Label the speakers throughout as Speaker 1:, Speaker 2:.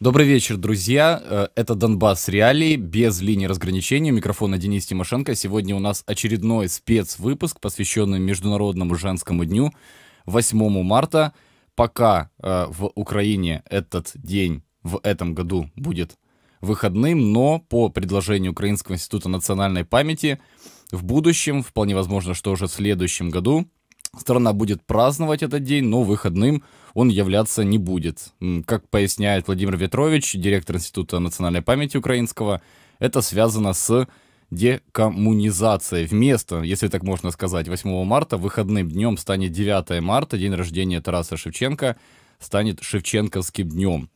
Speaker 1: Добрый вечер, друзья. Э, это Донбасс Реалии без линии разграничения. Микрофон Денис Тимошенко. Сегодня у нас очередной спецвыпуск, посвященный Международному женскому дню 8 марта. Пока э, в Украине этот день в этом году будет выходным, но по предложению Украинского института национальной памяти в будущем, вполне возможно, что уже в следующем году, страна будет праздновать этот день, но выходным – он являться не будет. Как поясняет Владимир Ветрович, директор Института национальной памяти украинского, это связано с декоммунизацией. Вместо, если так можно сказать, 8 марта выходным днем станет 9 марта, день рождения Тараса Шевченко, станет Шевченковским днем.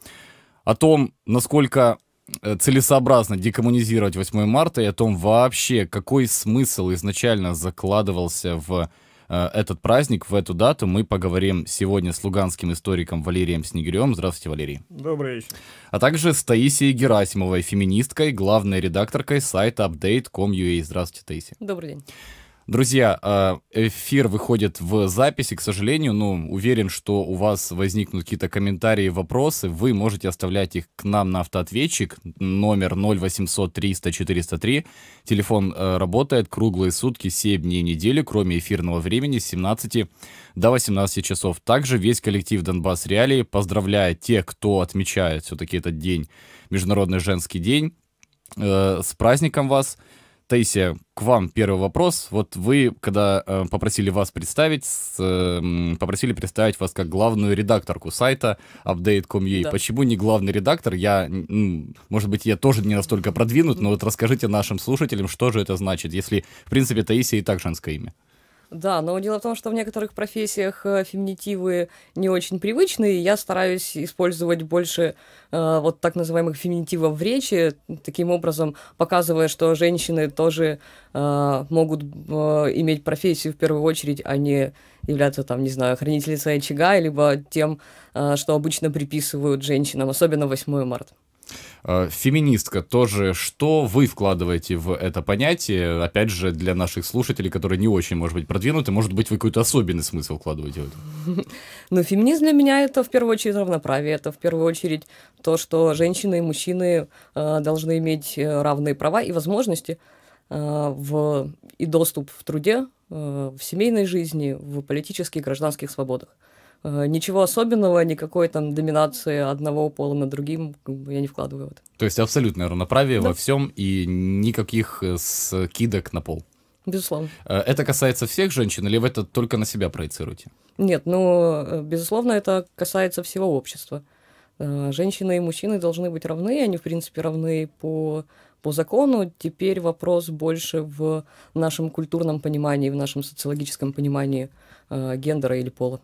Speaker 1: О том, насколько э, целесообразно декоммунизировать 8 марта и о том вообще, какой смысл изначально закладывался в Э, этот праздник, в эту дату мы поговорим сегодня с луганским историком Валерием Снегирем. Здравствуйте, Валерий. Добрый вечер. А также с Таисией Герасимовой, феминисткой, главной редакторкой сайта update.com.ua. Здравствуйте, Таисия. Добрый день. Друзья, а, эфир выходит в записи, к сожалению, но уверен, что у вас возникнут какие-то комментарии, вопросы. Вы можете оставлять их к нам на автоответчик, номер 0800 300 403. Телефон э, работает круглые сутки, 7 дней недели, кроме эфирного времени с 17 до 18 часов. Также весь коллектив Донбасс Реалии поздравляет тех, кто отмечает все-таки этот день, Международный женский день. Э, с праздником вас! Таисия, к вам первый вопрос. Вот вы, когда э, попросили вас представить, с, э, попросили представить вас как главную редакторку сайта update.com.ua. Да. Почему не главный редактор? Я, может быть, я тоже не настолько продвинут, но вот расскажите нашим слушателям, что же это значит, если, в принципе, Таисия и так женское имя.
Speaker 2: Да, но дело в том, что в некоторых профессиях э, феминитивы не очень привычны, и я стараюсь использовать больше э, вот так называемых феминитивов в речи, таким образом показывая, что женщины тоже э, могут э, иметь профессию в первую очередь, а не являться там, не знаю, хранительницей очага, либо тем, э, что обычно приписывают женщинам, особенно 8 марта.
Speaker 1: Э, феминистка тоже, что вы вкладываете в это понятие, опять же, для наших слушателей, которые не очень, может быть, продвинуты, может быть, вы какой-то особенный смысл вкладываете в
Speaker 2: это? Ну, феминизм для меня это в первую очередь равноправие, это в первую очередь то, что женщины и мужчины э, должны иметь э, равные права и возможности э, в, и доступ в труде, э, в семейной жизни, в политических и гражданских свободах. Э, ничего особенного, никакой там доминации одного пола над другим я не вкладываю. Вот.
Speaker 1: То есть абсолютное равноправие да. во всем и никаких э, скидок на пол. Безусловно. Э, это касается всех женщин или вы это только на себя проецируете?
Speaker 2: Нет, ну, безусловно, это касается всего общества. Женщины и мужчины должны быть равны, они, в принципе, равны по, по закону. Теперь вопрос больше в нашем культурном понимании, в нашем социологическом понимании э, гендера или пола.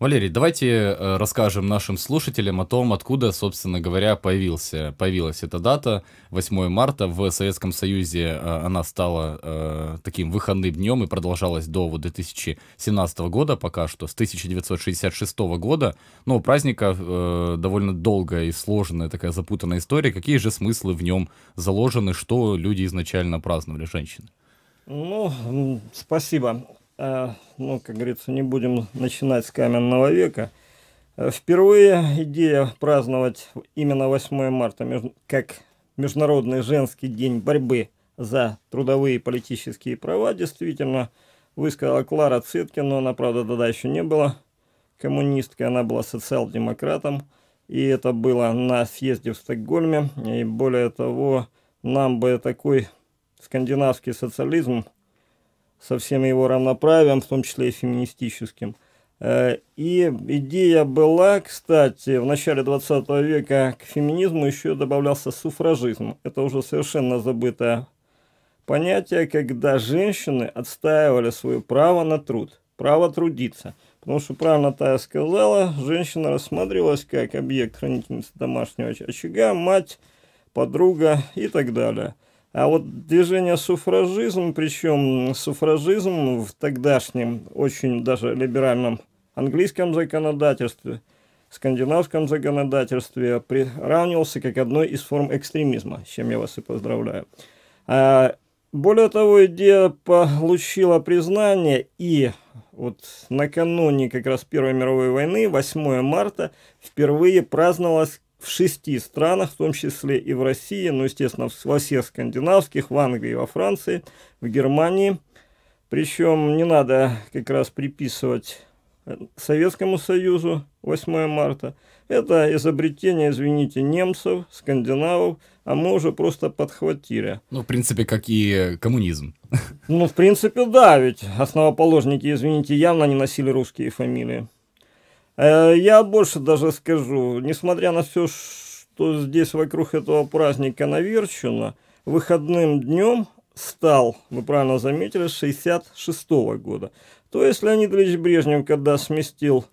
Speaker 1: Валерий, давайте э, расскажем нашим слушателям о том, откуда, собственно говоря, появился, появилась эта дата. 8 марта в Советском Союзе э, она стала э, таким выходным днем и продолжалась до вот 2017 года пока что, с 1966 года. Но у праздника э, довольно долгая и сложная такая запутанная история. Какие же смыслы в нем заложены, что люди изначально праздновали, женщины?
Speaker 3: Ну, спасибо. Э, ну, как говорится, не будем начинать с каменного века. Э, впервые идея праздновать именно 8 марта как Международный женский день борьбы за трудовые и политические права действительно высказала Клара Циткин, но она, правда, тогда еще не была коммунисткой, она была социал-демократом, и это было на съезде в Стокгольме, и более того, нам бы такой скандинавский социализм со всем его равноправием, в том числе и феминистическим. Э, и идея была, кстати, в начале 20 века к феминизму еще добавлялся суфражизм. Это уже совершенно забытое понятие, когда женщины отстаивали свое право на труд, право трудиться. Потому что, правильно Тая сказала, женщина рассматривалась как объект хранительницы домашнего очага, мать, подруга и так далее. А вот движение суфражизм, причем суфражизм в тогдашнем, очень даже либеральном английском законодательстве, скандинавском законодательстве, приравнивался как одной из форм экстремизма, с чем я вас и поздравляю. А, более того, идея получила признание и вот накануне как раз Первой мировой войны, 8 марта, впервые праздновалась в шести странах, в том числе и в России, но, ну, естественно, во всех скандинавских, в Англии, во Франции, в Германии. Причем не надо как раз приписывать э, Советскому Союзу 8 марта. Это изобретение, извините, немцев, скандинавов, а мы уже просто подхватили.
Speaker 1: Ну, в принципе, как и коммунизм. Ну, в
Speaker 3: принципе, да, ведь основоположники, извините, явно не носили русские фамилии. Э, я больше даже скажу, несмотря на все, что здесь вокруг этого праздника наверчено, выходным днем стал, вы правильно заметили, 66 -го года. То есть Леонид Ильич Брежнев, когда сместил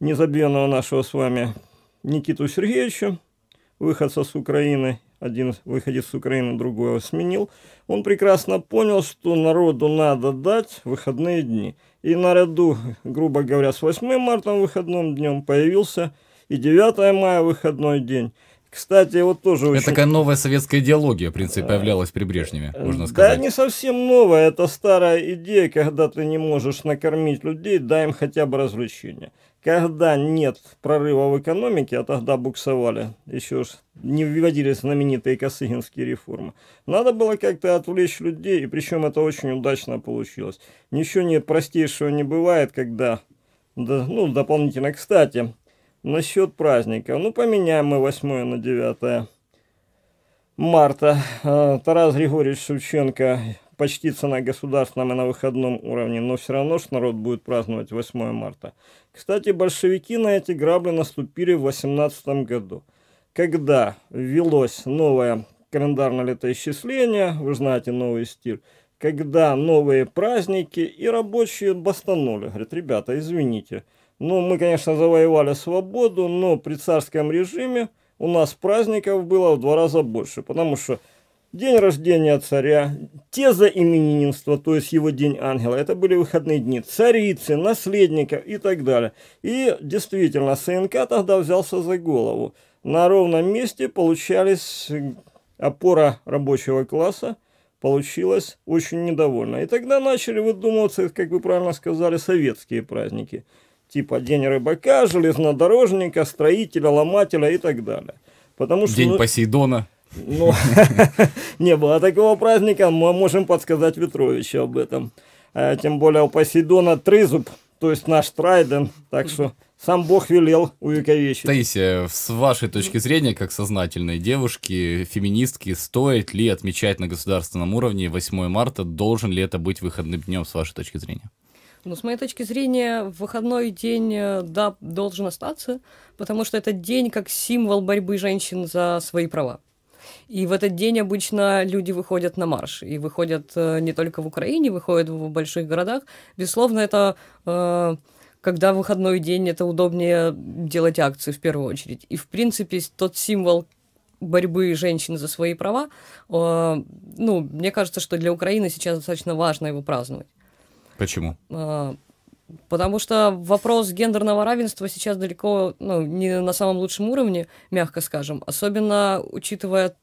Speaker 3: незабвенного нашего с вами Никиту Сергеевича, выходца с Украины, один выходец с Украины, другого сменил, он прекрасно понял, что народу надо дать выходные дни – и наряду, грубо говоря, с 8 марта выходным днем появился и 9 мая выходной день. Кстати, вот тоже это очень... такая
Speaker 1: новая советская идеология, в принципе, появлялась при Брежневе, э, можно сказать.
Speaker 3: Да, не совсем новая, это старая идея, когда ты не можешь накормить людей, дай им хотя бы развлечения когда нет прорыва в экономике, а тогда буксовали, еще ж не вводились знаменитые Косыгинские реформы, надо было как-то отвлечь людей, и причем это очень удачно получилось. Ничего не простейшего не бывает, когда, да, ну, дополнительно, кстати, насчет праздника, ну, поменяем мы 8 на 9 марта. А, Тарас Григорьевич Шевченко почти цена государственным и на выходном уровне, но все равно ж народ будет праздновать 8 марта. Кстати, большевики на эти грабли наступили в 18 году, когда ввелось новое календарное летоисчисление, вы знаете новый стиль, когда новые праздники и рабочие бастанули. Говорят, ребята, извините, ну мы, конечно, завоевали свободу, но при царском режиме у нас праздников было в два раза больше, потому что день рождения царя, те за именинство, то есть его день ангела, это были выходные дни, царицы, наследников и так далее. И действительно, СНК тогда взялся за голову. На ровном месте получались опора рабочего класса, получилось очень недовольно. И тогда начали выдумываться, как вы правильно сказали, советские праздники. Типа День рыбака, железнодорожника, строителя, ломателя и так далее. Потому что, День Посейдона. Но ну, не было такого праздника, мы можем подсказать Ветровичу об этом. Э, тем более у Посейдона трезуб, то есть наш Трайден, так что сам Бог велел увековечить.
Speaker 1: Таисия, с вашей точки зрения, как сознательной девушки, феминистки, стоит ли отмечать на государственном уровне 8 марта? Должен ли это быть выходным днем, с вашей точки зрения?
Speaker 2: Ну, с моей точки зрения, выходной день, э, да, должен остаться, потому что это день как символ борьбы женщин за свои права. И в этот день обычно люди выходят на марш. И выходят э, не только в Украине, выходят в больших городах. Безусловно, это э, когда выходной день, это удобнее делать акции в первую очередь. И, в принципе, тот символ борьбы женщин за свои права, э, ну, мне кажется, что для Украины сейчас достаточно важно его праздновать. Почему? Потому что вопрос гендерного равенства сейчас далеко ну, не на самом лучшем уровне, мягко скажем, особенно учитывая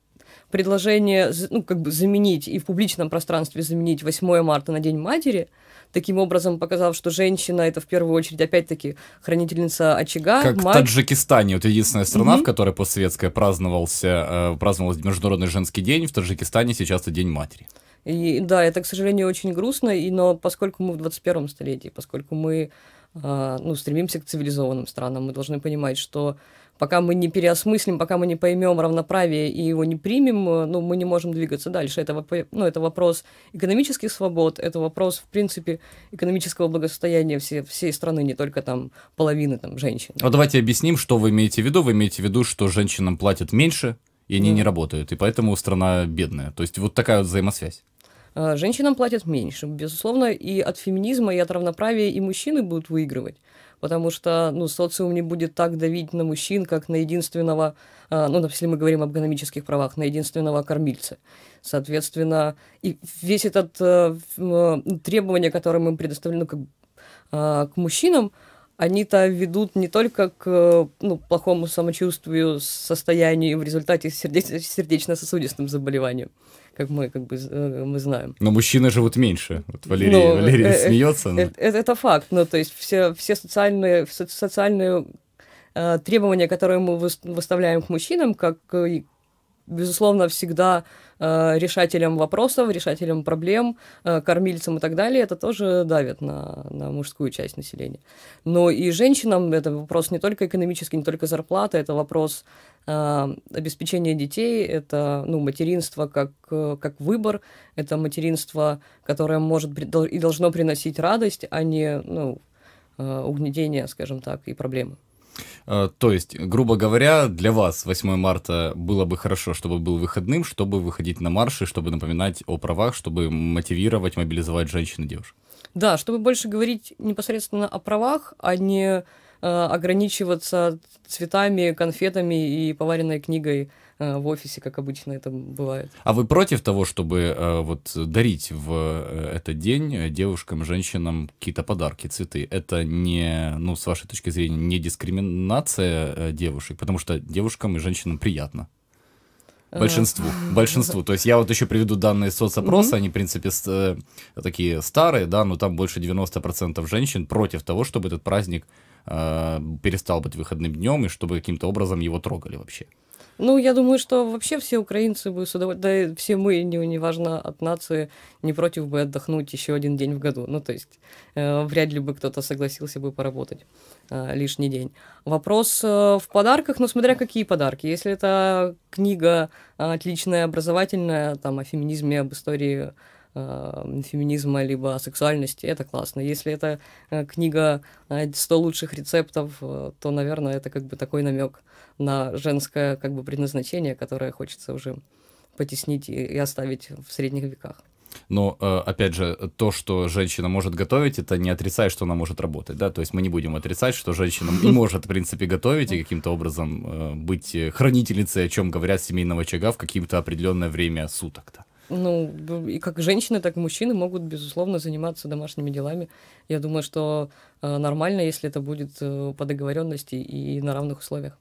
Speaker 2: предложение ну, как бы заменить и в публичном пространстве заменить 8 марта на День матери, таким образом показав, что женщина это в первую очередь опять-таки хранительница очага. Как мать. в
Speaker 1: Таджикистане, вот единственная страна, mm-hmm. в которой постсоветская праздновался, э, праздновался Международный женский день, в Таджикистане сейчас это День матери.
Speaker 2: И да, это, к сожалению, очень грустно, и, но поскольку мы в 21 столетии, поскольку мы э, ну, стремимся к цивилизованным странам, мы должны понимать, что пока мы не переосмыслим, пока мы не поймем равноправие и его не примем, э, ну, мы не можем двигаться дальше. Это, э, ну, это вопрос экономических свобод, это вопрос, в принципе, экономического благосостояния всей, всей страны, не только там половины там, женщин. А
Speaker 1: давайте объясним, что вы имеете в виду. Вы имеете в виду, что женщинам платят меньше, и они mm. не работают, и поэтому страна бедная. То есть вот такая вот взаимосвязь.
Speaker 2: Э, женщинам платят меньше, безусловно, и от феминизма, и от равноправия и мужчины будут выигрывать, потому что ну, социум не будет так давить на мужчин, как на единственного, э, ну, если мы говорим об экономических правах, на единственного кормильца. Соответственно, и весь этот э, требование, которое мы предоставлено ну, как к мужчинам, они-то ведут не только к ну, плохому самочувствию, состоянию в результате сердечно-сосудистым заболеваниям, как мы, как бы, э, мы знаем.
Speaker 1: Но мужчины живут меньше. Вот Валерий, но, ну, Валерий э, э, смеется. Но... Это,
Speaker 2: э, это, это факт. Ну, то есть все, все социальные, социальные э, требования, которые мы выставляем к мужчинам, как, безусловно, всегда Э, решателем вопросов, решателем проблем, э, кормильцем и так далее, это тоже давит на, на мужскую часть населения. Но и женщинам это вопрос не только экономический, не только зарплата, это вопрос э, обеспечения детей, это ну, материнство как, э, как выбор, это материнство, которое может и должно приносить радость, а не ну, угнетение, скажем так, и проблемы.
Speaker 1: Э, то есть, грубо говоря, для вас 8 марта было бы хорошо, чтобы был выходным, чтобы выходить на марши, чтобы напоминать о правах, чтобы мотивировать, мобилизовать женщин и девушек.
Speaker 2: Да, чтобы больше говорить непосредственно о правах, а не э, ограничиваться цветами, конфетами и поваренной книгой Э, в офисе, как обычно это бывает.
Speaker 1: А вы против того, чтобы э, вот дарить в э, этот день девушкам, женщинам какие-то подарки, цветы? Это не, ну, с вашей точки зрения, не дискриминация девушек, потому что девушкам и женщинам приятно. Большинству. Большинству. То есть я вот еще приведу данные соцопроса, mm-hmm. они, в принципе, с, такие старые, да, но там больше 90% женщин против того, чтобы этот праздник э, перестал быть выходным днем и чтобы каким-то образом его трогали вообще.
Speaker 2: Ну, я думаю, что вообще все украинцы бы с удовольствием, да все мы, неважно не от нации, не против бы отдохнуть еще один день в году. Ну, то есть э, вряд ли бы кто-то согласился бы поработать э, лишний день. Вопрос э, в подарках, ну, смотря какие подарки. Если это книга э, отличная, образовательная, там, о феминизме, об истории Э, феминизма, либо сексуальности, это классно. Если это э, книга «100 э, лучших рецептов», то, наверное, это как бы такой намек на женское как бы предназначение, которое хочется уже потеснить и, оставить в средних веках.
Speaker 1: Но, опять же, то, что женщина может готовить, это не отрицает, что она может работать, да, то есть мы не будем отрицать, что женщина может, в принципе, готовить и каким-то образом быть хранительницей, о чем говорят семейного очага в каким-то определенное время суток-то.
Speaker 2: Ну, и как женщины, так и мужчины могут, безусловно, заниматься домашними делами. Я думаю, что э, нормально, если это будет э, по договоренности и на равных условиях.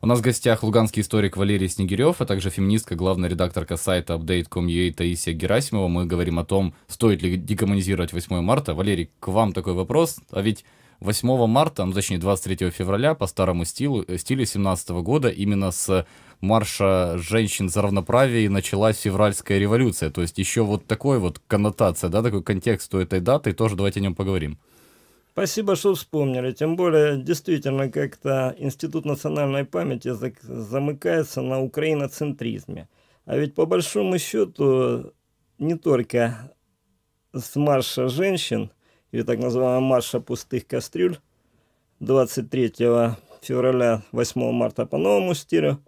Speaker 1: У нас в гостях луганский историк Валерий Снегирев, а также феминистка, главная редакторка сайта Update.com.ua Таисия Герасимова. Мы говорим о том, стоит ли декоммунизировать 8 марта. Валерий, к вам такой вопрос. А ведь 8 марта, ну точнее 23 февраля по старому э, стилю, стилю 17 года именно с марша женщин за равноправие началась февральская революция. То есть еще вот такой вот коннотация, да, такой контекст у этой даты, тоже давайте о нем поговорим.
Speaker 3: Спасибо, что вспомнили. Тем более, действительно, как-то Институт национальной памяти замыкается на украиноцентризме. А ведь по большому счету не только с марша женщин и так называемого марша пустых кастрюль 23 февраля 8 марта по новому стилю,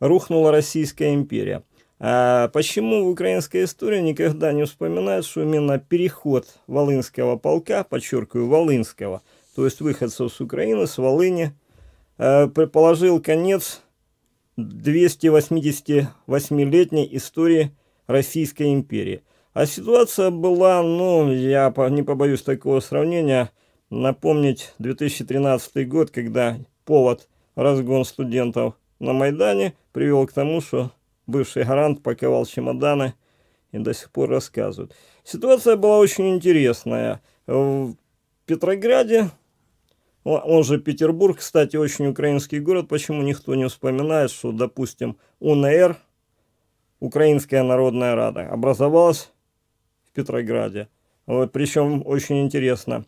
Speaker 3: рухнула Российская империя. А почему в украинской истории никогда не вспоминают, что именно переход Волынского полка, подчеркиваю, Волынского, то есть выходцев с Украины, с Волыни, э, предположил конец 288-летней истории Российской империи – а ситуация была, ну, я не побоюсь такого сравнения, напомнить 2013 год, когда повод разгон студентов на Майдане привел к тому, что бывший гарант паковал чемоданы и до сих пор рассказывают. Ситуация была очень интересная. В Петрограде, он же Петербург, кстати, очень украинский город, почему никто не вспоминает, что, допустим, УНР, Украинская Народная Рада, образовалась Петрограде. Вот, причем очень интересно.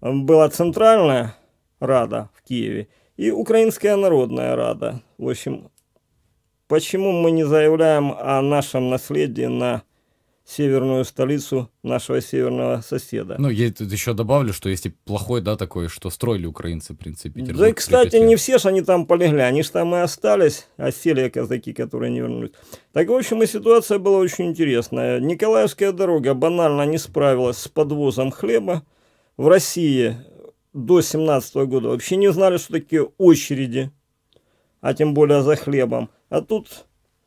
Speaker 3: Была Центральная Рада в Киеве и Украинская Народная Рада. В общем, почему мы не заявляем о нашем наследии на северную столицу нашего северного соседа. Ну,
Speaker 1: я тут еще добавлю, что есть и плохой, да, такой, что строили украинцы, в принципе, Да и,
Speaker 3: кстати, не все же они там полегли, они же там и остались, а сели казаки, которые не вернулись. Так, в общем, и ситуация была очень интересная. Николаевская дорога банально не справилась с подвозом хлеба. В России до 17 -го года вообще не знали, что такие очереди, а тем более за хлебом. А тут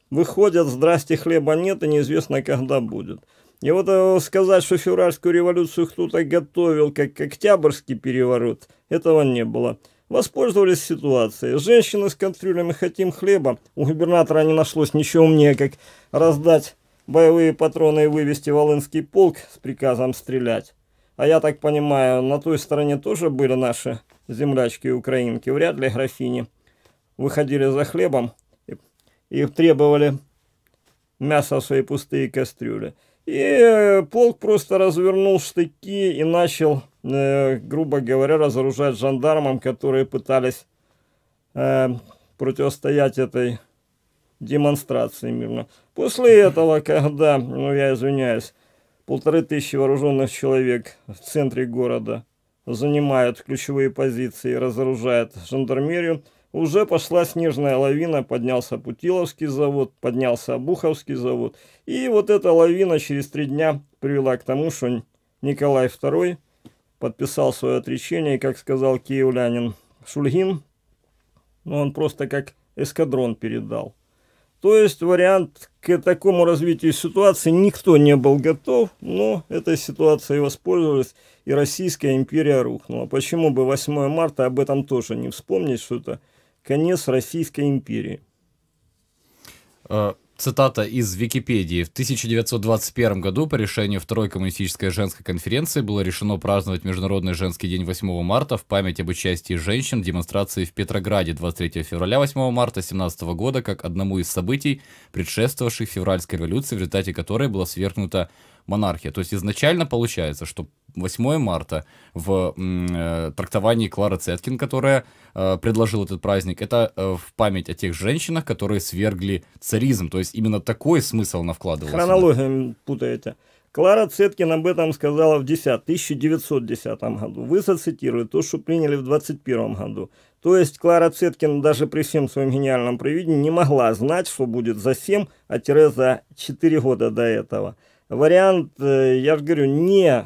Speaker 3: выходят, здрасте, хлеба нет и неизвестно, когда будет. И вот э, сказать, что февральскую революцию кто-то готовил, как Октябрьский переворот, этого не было. Воспользовались ситуацией. Женщины с контрюлями «Хотим хлеба». У губернатора не нашлось ничего умнее, как раздать боевые патроны и вывести Волынский полк с приказом стрелять. А я так понимаю, на той стороне тоже были наши землячки и украинки, вряд ли графини. Выходили за хлебом, их требовали мясо в свои пустые кастрюли. И э, полк просто развернул штыки и начал, э, грубо говоря, разоружать жандармам, которые пытались э, противостоять этой демонстрации мирно. После этого, когда, ну я извиняюсь, полторы тысячи вооруженных человек в центре города занимают ключевые позиции и разоружают жандармерию, уже пошла снежная лавина, поднялся Путиловский завод, поднялся Буховский завод. И вот эта лавина через три дня привела к тому, что Николай II подписал свое отречение, и, как сказал киевлянин Шульгин, но ну, он просто как эскадрон передал. То есть вариант к такому развитию ситуации никто не был готов, но этой ситуацией воспользовались, и Российская империя рухнула. Почему бы 8 марта об этом тоже не вспомнить, что это Конец Российской империи.
Speaker 1: Э, цитата из Википедии. В 1921 году по решению Второй коммунистической женской конференции было решено праздновать Международный женский день 8 марта в память об участии женщин в демонстрации в Петрограде 23 февраля 8 марта 17 года как одному из событий, предшествовавших февральской революции, в результате которой была свергнута монархия. То есть изначально получается, что 8 марта в э, трактовании Клары Цеткин, которая э, предложила этот праздник, это э, в память о тех женщинах, которые свергли царизм. То есть именно такой смысл она вкладывала. Хронологию
Speaker 3: путаете. Клара Цеткин об этом сказала в 10, 1910 году. Вы зацитировали то, что приняли в 21 году. То есть Клара Цеткин даже при всем своем гениальном привидении не могла знать, что будет за 7, а тире за 4 года до этого. Вариант, э, я же говорю, не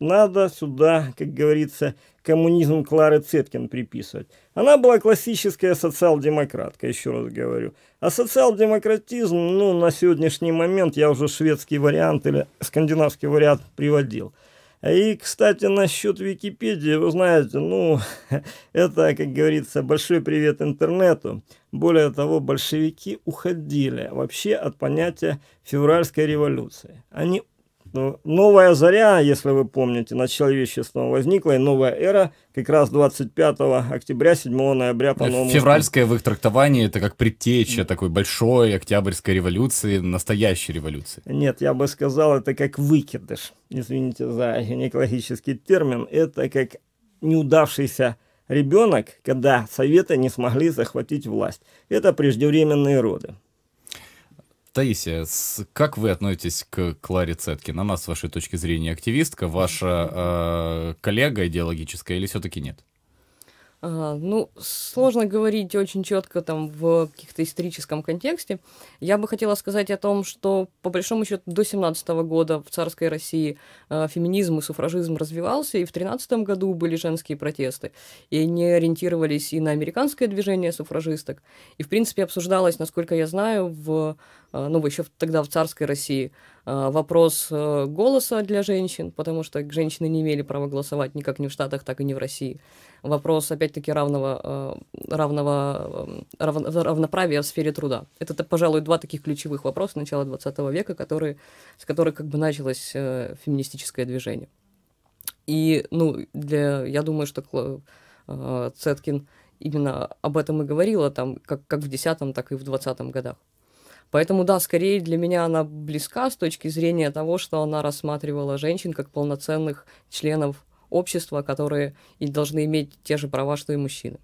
Speaker 3: надо сюда, как говорится, коммунизм Клары Цеткин приписывать. Она была классическая социал-демократка, еще раз говорю. А социал-демократизм, ну, на сегодняшний момент я уже шведский вариант или скандинавский вариант приводил. И, кстати, насчет Википедии, вы знаете, ну, это, как говорится, большой привет интернету. Более того, большевики уходили вообще от понятия февральской революции. Они ну, новая заря, если вы помните, над человечеством возникла, и новая эра как раз 25 октября, 7 ноября по новому... Февральское
Speaker 1: в их трактовании это как предтеча такой большой октябрьской революции, настоящей революции.
Speaker 3: Нет, я бы сказал, это как выкидыш, извините за гинекологический термин, это как неудавшийся ребенок, когда советы не смогли захватить власть. Это преждевременные роды.
Speaker 1: Таисия, с, как вы относитесь к Кларе Цеткин? Она, с вашей точки зрения, активистка, ваша э, коллега идеологическая или все-таки нет?
Speaker 2: ну, сложно говорить очень четко там в каких-то историческом контексте. Я бы хотела сказать о том, что по большому счету до 17 года в царской России э, феминизм и суфражизм развивался, и в 13 году были женские протесты, и они ориентировались и на американское движение суфражисток, и в принципе обсуждалось, насколько я знаю, в э, ну еще тогда в царской России э, вопрос голоса для женщин, потому что женщины не имели права голосовать никак ни в Штатах, так и не в России вопрос, опять-таки, равного, э, равного, э, рав, равноправия в сфере труда. Это, пожалуй, два таких ключевых вопроса начала XX века, которые, с которых как бы началось э, феминистическое движение. И, ну, для, я думаю, что Цеткин именно об этом и говорила, там, как, как в 10 так и в 20 годах. Поэтому, да, скорее для меня она близка с точки зрения того, что она рассматривала женщин как полноценных членов общества, которые и должны иметь те же права, что и мужчины.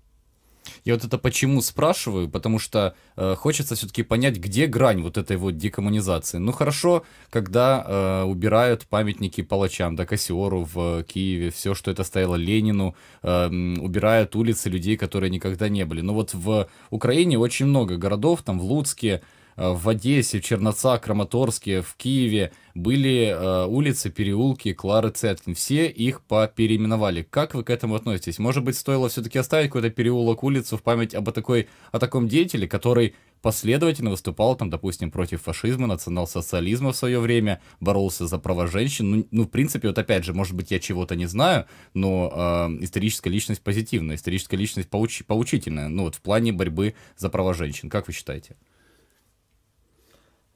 Speaker 1: Я вот это почему спрашиваю, потому что э, хочется все-таки понять, где грань вот этой вот декоммунизации. Ну хорошо, когда э, убирают памятники палачам, да, Кассиору в э, Киеве, все, что это стояло Ленину, э, убирают улицы людей, которые никогда не были. Но вот в Украине очень много городов, там в Луцке, Э, в Одессе, в Черноца, Краматорске, в Киеве были э, улицы, переулки Клары Цеткин. Все их попереименовали. Как вы к этому относитесь? Может быть, стоило все-таки оставить какой-то переулок, улицу в память об такой, о таком деятеле, который последовательно выступал там, допустим, против фашизма, национал-социализма в свое время, боролся за права женщин. Ну, ну в принципе, вот опять же, может быть, я чего-то не знаю, но э, историческая личность позитивная, историческая личность поуч- поучительная, ну вот в плане борьбы за права женщин. Как вы считаете?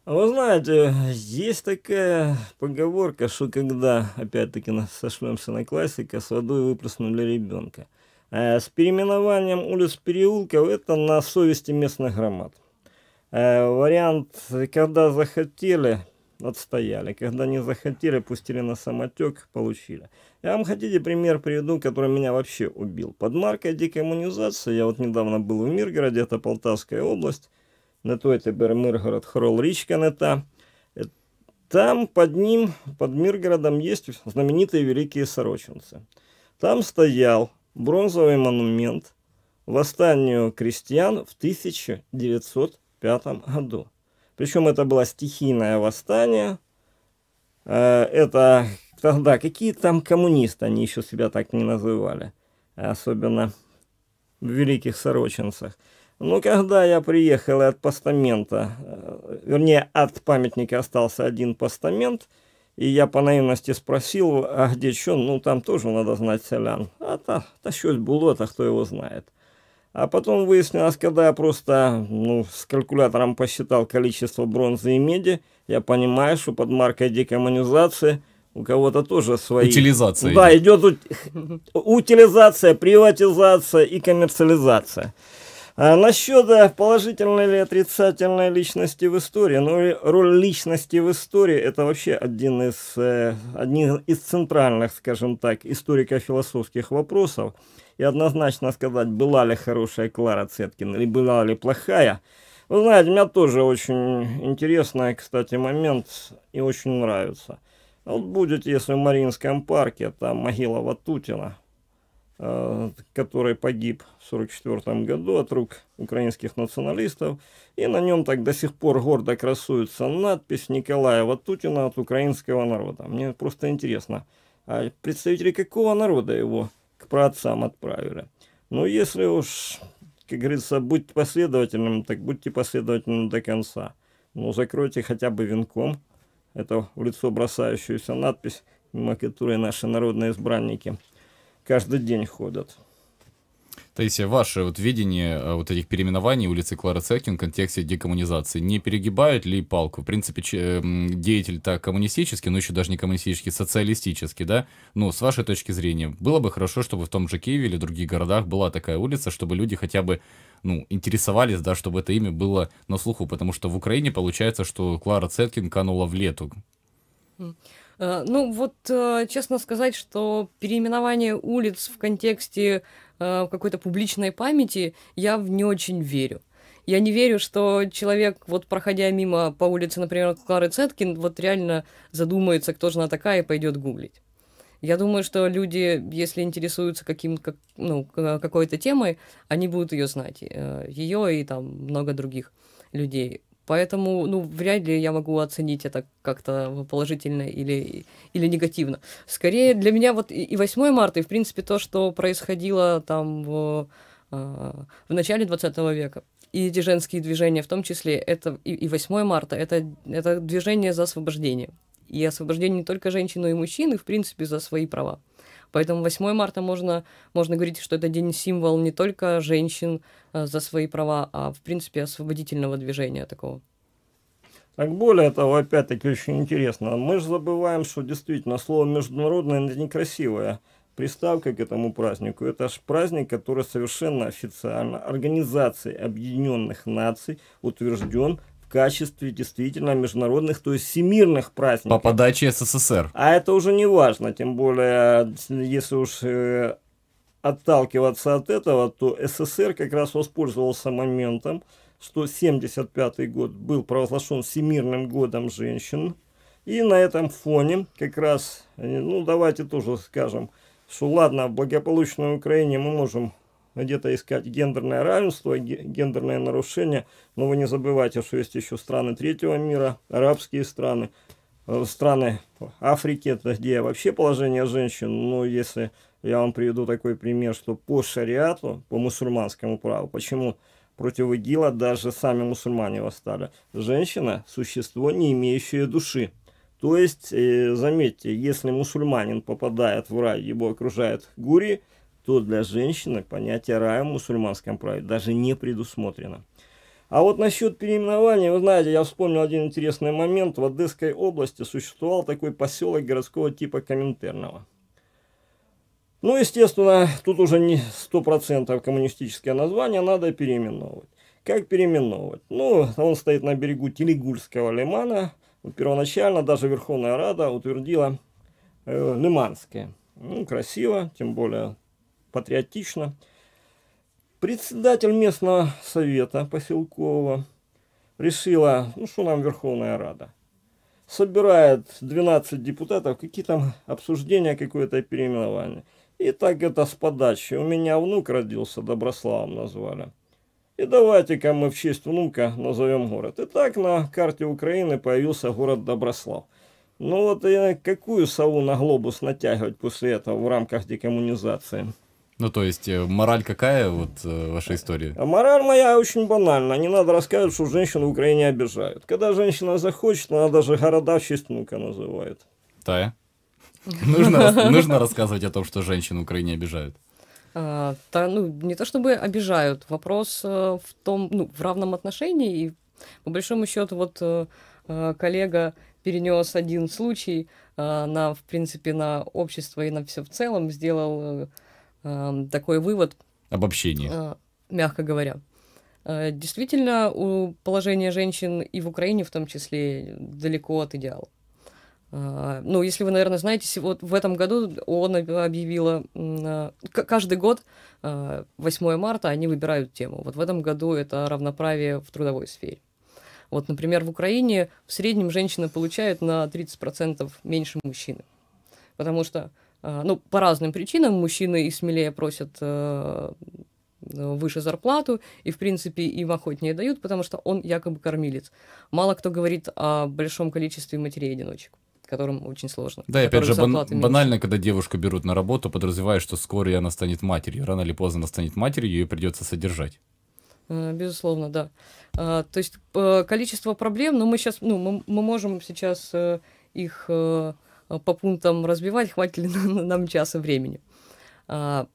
Speaker 3: А вы знаете, есть такая поговорка, что когда, опять-таки, сошлемся на классика, с водой выплеснули ребенка. А с переименованием улиц переулков это на совести местных громад. А вариант, когда захотели, отстояли. Когда не захотели, пустили на самотек, получили. Я вам хотите пример приведу, который меня вообще убил. Под маркой декоммунизации, я вот недавно был в Миргороде, это Полтавская область, не той тепер Миргород Хорол, річка не та. Там под ним, под Миргородом, есть знаменитые великие сорочинцы. Там стоял бронзовый монумент восстанию крестьян в 1905 году. Причем это было стихийное восстание. Э, это тогда какие там коммунисты, они еще себя так не называли, особенно в великих сорочинцах. Ну, когда я приехал и от постамента, э, вернее, от памятника остался один постамент, и я по наивности спросил, а где чё, ну там тоже надо знать селян. А то та щось было, то кто его знает. А потом выяснилось, когда я просто ну, с калькулятором посчитал количество бронзы и меди, я понимаю, что под маркой декоммунизации у кого-то тоже свои... Утилизация. Да, идет, утилизация, приватизация и коммерциализация. А насчет э, положительной или отрицательной личности в истории, ну, роль личности в истории – это вообще один из, э, один из центральных, скажем так, историко-философских вопросов. И однозначно сказать, была ли хорошая Клара Цеткин или была ли плохая. Вы знаете, меня тоже очень интересный, кстати, момент и очень нравится. Вот будете, если в Мариинском парке, там могила Ватутина – Э, который погиб в 1944 году от рук украинских националистов. И на нем так до сих пор гордо красуется надпись Николая Ватутина от украинского народа. Мне просто интересно, а представители какого народа его к праотцам отправили? Ну, если уж, как говорится, будьте последовательным, так будьте последовательным до конца. Но ну, закройте хотя бы венком это в лицо бросающуюся надпись, мимо которой наши народные избранники – каждый день ходят.
Speaker 1: То есть ваше вот видение э, вот этих переименований улицы Клара Цеткин в контексте декоммунизации, не перегибают ли палку? В принципе, э, деятель так коммунистический, но еще даже не коммунистический, социалистический, да? Ну, с вашей точки зрения, было бы хорошо, чтобы в том же Киеве или других городах была такая улица, чтобы люди хотя бы, ну, интересовались, да, чтобы это имя было на слуху, потому что в Украине получается, что Клара Цеткин канула в лету.
Speaker 2: Э, ну вот, э, честно сказать, что переименование улиц в контексте э, какой-то публичной памяти я в не очень верю. Я не верю, что человек, вот проходя мимо по улице, например, Клары Цеткин, вот реально задумается, кто же она такая, и пойдет гуглить. Я думаю, что люди, если интересуются каким, как, ну, какой-то темой, они будут ее знать. Ее и там много других людей. Поэтому, ну, вряд ли я могу оценить это как-то положительно или, или негативно. Скорее, для меня вот и 8 марта, и, в принципе, то, что происходило там в, э, в начале 20 века, и эти женские движения в том числе, это и, и 8 марта, это, это движение за освобождение. И освобождение не только женщин, но и мужчин, и, в принципе, за свои права. Поэтому 8 марта можно, можно говорить, что это день-символ не только женщин э, за свои права, а, в принципе, освободительного движения такого.
Speaker 3: Так более того, опять-таки очень интересно, мы же забываем, что действительно слово «международное» некрасивое приставка к этому празднику. Это же праздник, который совершенно официально Организацией Объединенных Наций утвержден качестве действительно международных, то есть всемирных праздников. По подаче СССР. А это уже не важно, тем более, если уж э, отталкиваться от этого, то СССР как раз воспользовался моментом, что 1975 год был провозглашен Всемирным годом женщин. И на этом фоне как раз, э, ну давайте тоже скажем, что ладно, в благополучной Украине мы можем где-то искать гендерное равенство, гендерное нарушение. Но вы не забывайте, что есть еще страны третьего мира, арабские страны, э, страны Африки, это где вообще положение женщин. Но ну, если я вам приведу такой пример, что по шариату, по мусульманскому праву, почему против ИГИЛа даже сами мусульмане восстали. Женщина – существо, не имеющее души. То есть, э, заметьте, если мусульманин попадает в рай, его окружает гури – что для женщины понятие рая в мусульманском праве даже не предусмотрено. А вот насчет переименования, вы знаете, я вспомнил один интересный момент. В Одесской области существовал такой поселок городского типа Коминтерного. Ну, естественно, тут уже не 100% коммунистическое название, надо переименовывать. Как переименовывать? Ну, он стоит на берегу Телегульского лимана. Ну, первоначально даже Верховная Рада утвердила э, Лиманское. Ну, красиво, тем более патриотично. Председатель местного совета поселкового решила, ну что нам Верховная Рада, собирает 12 депутатов, какие там обсуждения, какое-то переименование. И так это с подачи. У меня внук родился, Доброславом назвали. И давайте-ка мы в честь внука назовем город. И так на карте Украины появился город Доброслав. Ну вот и какую сову на глобус натягивать после этого в рамках декоммунизации?
Speaker 1: Ну, то есть, э, мораль какая вот э, вашей истории? А
Speaker 3: мораль моя очень банальна. Не надо рассказывать, что женщин в Украине обижают. Когда женщина захочет, она даже города в чистунка называет.
Speaker 1: Тая? Нужно, нужно рассказывать о том, что женщин в Украине обижают?
Speaker 2: А, та, ну, не то чтобы обижают. Вопрос э, в том, ну, в равном отношении. И по большому счету, вот коллега перенес один случай на, в принципе, на общество и на все в целом, сделал э, такой вывод.
Speaker 1: Обобщение.
Speaker 2: Э, мягко говоря. Э, действительно, у положение женщин и в Украине в том числе далеко от идеала. Э, ну, если вы, наверное, знаете, вот в этом году ООН объявила э, каждый год 8 э, марта они выбирают тему. Вот в этом году это равноправие в трудовой сфере. Вот, например, в Украине в среднем женщина получает на 30% меньше мужчины. Потому что Э, ну, по разным причинам мужчины и смелее просят э, выше зарплату, и, в принципе, им охотнее дают, потому что он якобы кормилец. Мало кто говорит о большом количестве матерей-одиночек которым очень сложно. Да, опять же, бан- банально, когда
Speaker 1: девушку берут на работу, подразумевая, что скоро она станет матерью. Рано или поздно она станет матерью, ее придется содержать.
Speaker 2: Э, безусловно, да. То есть количество проблем, но ну, мы сейчас, ну, мы, мы можем сейчас их Э, по пунктам разбивать, хватит ли нам часа времени. А,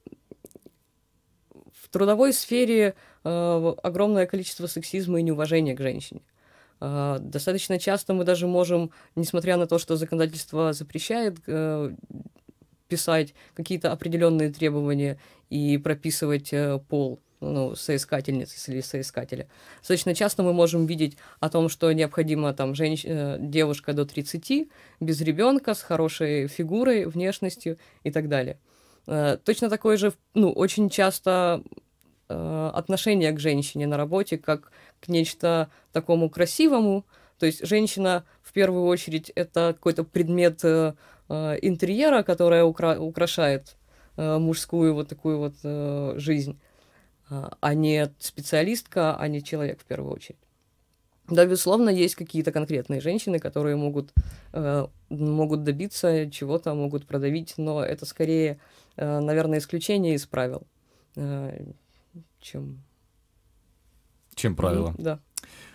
Speaker 2: в трудовой сфере э, огромное количество сексизма и неуважения к женщине. А, достаточно часто мы даже можем, несмотря на то, что законодательство запрещает э, писать какие-то определенные требования и прописывать пол ну, соискательниц или соискателя. Достаточно часто мы можем видеть о том, что необходимо там женщ... Э, девушка до 30, без ребенка, с хорошей фигурой, внешностью и так далее. Э, точно такое же, ну, очень часто э, отношение к женщине на работе как к нечто такому красивому. То есть женщина в первую очередь это какой-то предмет э, интерьера, которая укра- украшает э, мужскую вот такую вот э, жизнь. Э, а не специалистка, а не человек в первую очередь. Да, безусловно, есть какие-то конкретные женщины, которые могут, э, могут добиться чего-то, могут продавить, но это скорее, э, наверное, исключение из правил, чем...
Speaker 1: Чем ну, правило. да.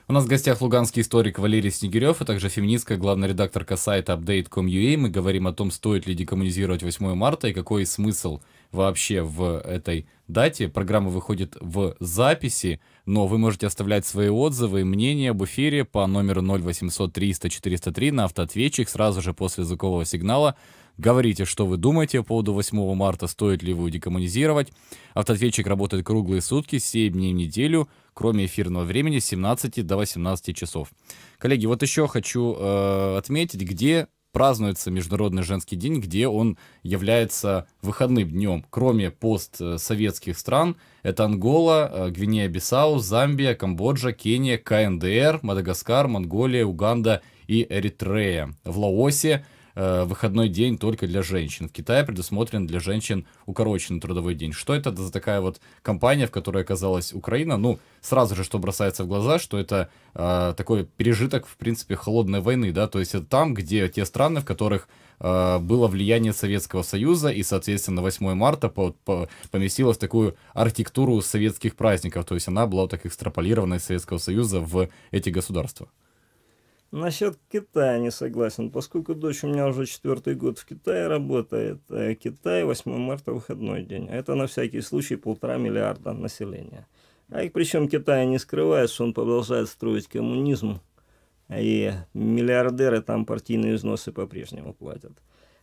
Speaker 1: У нас в гостях луганский историк Валерий Снегирев, а также феминистка, главная редакторка сайта Update.com.ua. Мы говорим о том, стоит ли декоммунизировать 8 марта и какой смысл – вообще в этой дате. Программа выходит в записи, но вы можете оставлять свои отзывы и мнения об эфире по номеру 0800 300 403 на автоответчик сразу же после языкового сигнала. Говорите, что вы думаете по поводу 8 марта, стоит ли его декоммунизировать. Автоответчик работает круглые сутки, 7 дней в неделю, кроме эфирного времени с 17 до 18 часов. Коллеги, вот еще хочу э, отметить, где празднуется Международный женский день, где он является выходным днем. Кроме постсоветских стран, это Ангола, э, Гвинея-Бисау, Замбия, Камбоджа, Кения, КНДР, Мадагаскар, Монголия, Уганда и Эритрея. В Лаосе э, выходной день только для женщин. В Китае предусмотрен для женщин укороченный трудовой день. Что это за такая вот компания, в которой оказалась Украина? Ну, сразу же, что бросается в глаза, что это э, такой пережиток, в принципе, холодной войны, да, то есть это там, где те страны, в которых э, было влияние Советского Союза, и, соответственно, 8 марта по, по, поместилась такую архитектуру советских праздников, то есть она была так экстраполирована из Советского Союза в эти государства.
Speaker 3: Насчет Китая не согласен, поскольку дочь у меня уже четвертый год в Китае работает. Э, Китай 8 марта выходной день. А это на всякий случай полтора миллиарда населения. А их причем Китай не скрывает, что он продолжает строить коммунизм. И миллиардеры там партийные взносы по-прежнему платят.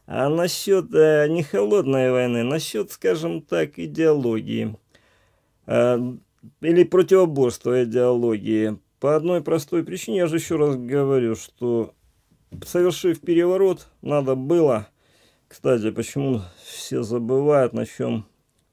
Speaker 3: А насчет э, не холодной войны, насчет, скажем так, идеологии. Э, или противоборства идеологии. По одной простой причине, я же еще раз говорю, что совершив переворот, надо было... Кстати, почему все забывают, на чем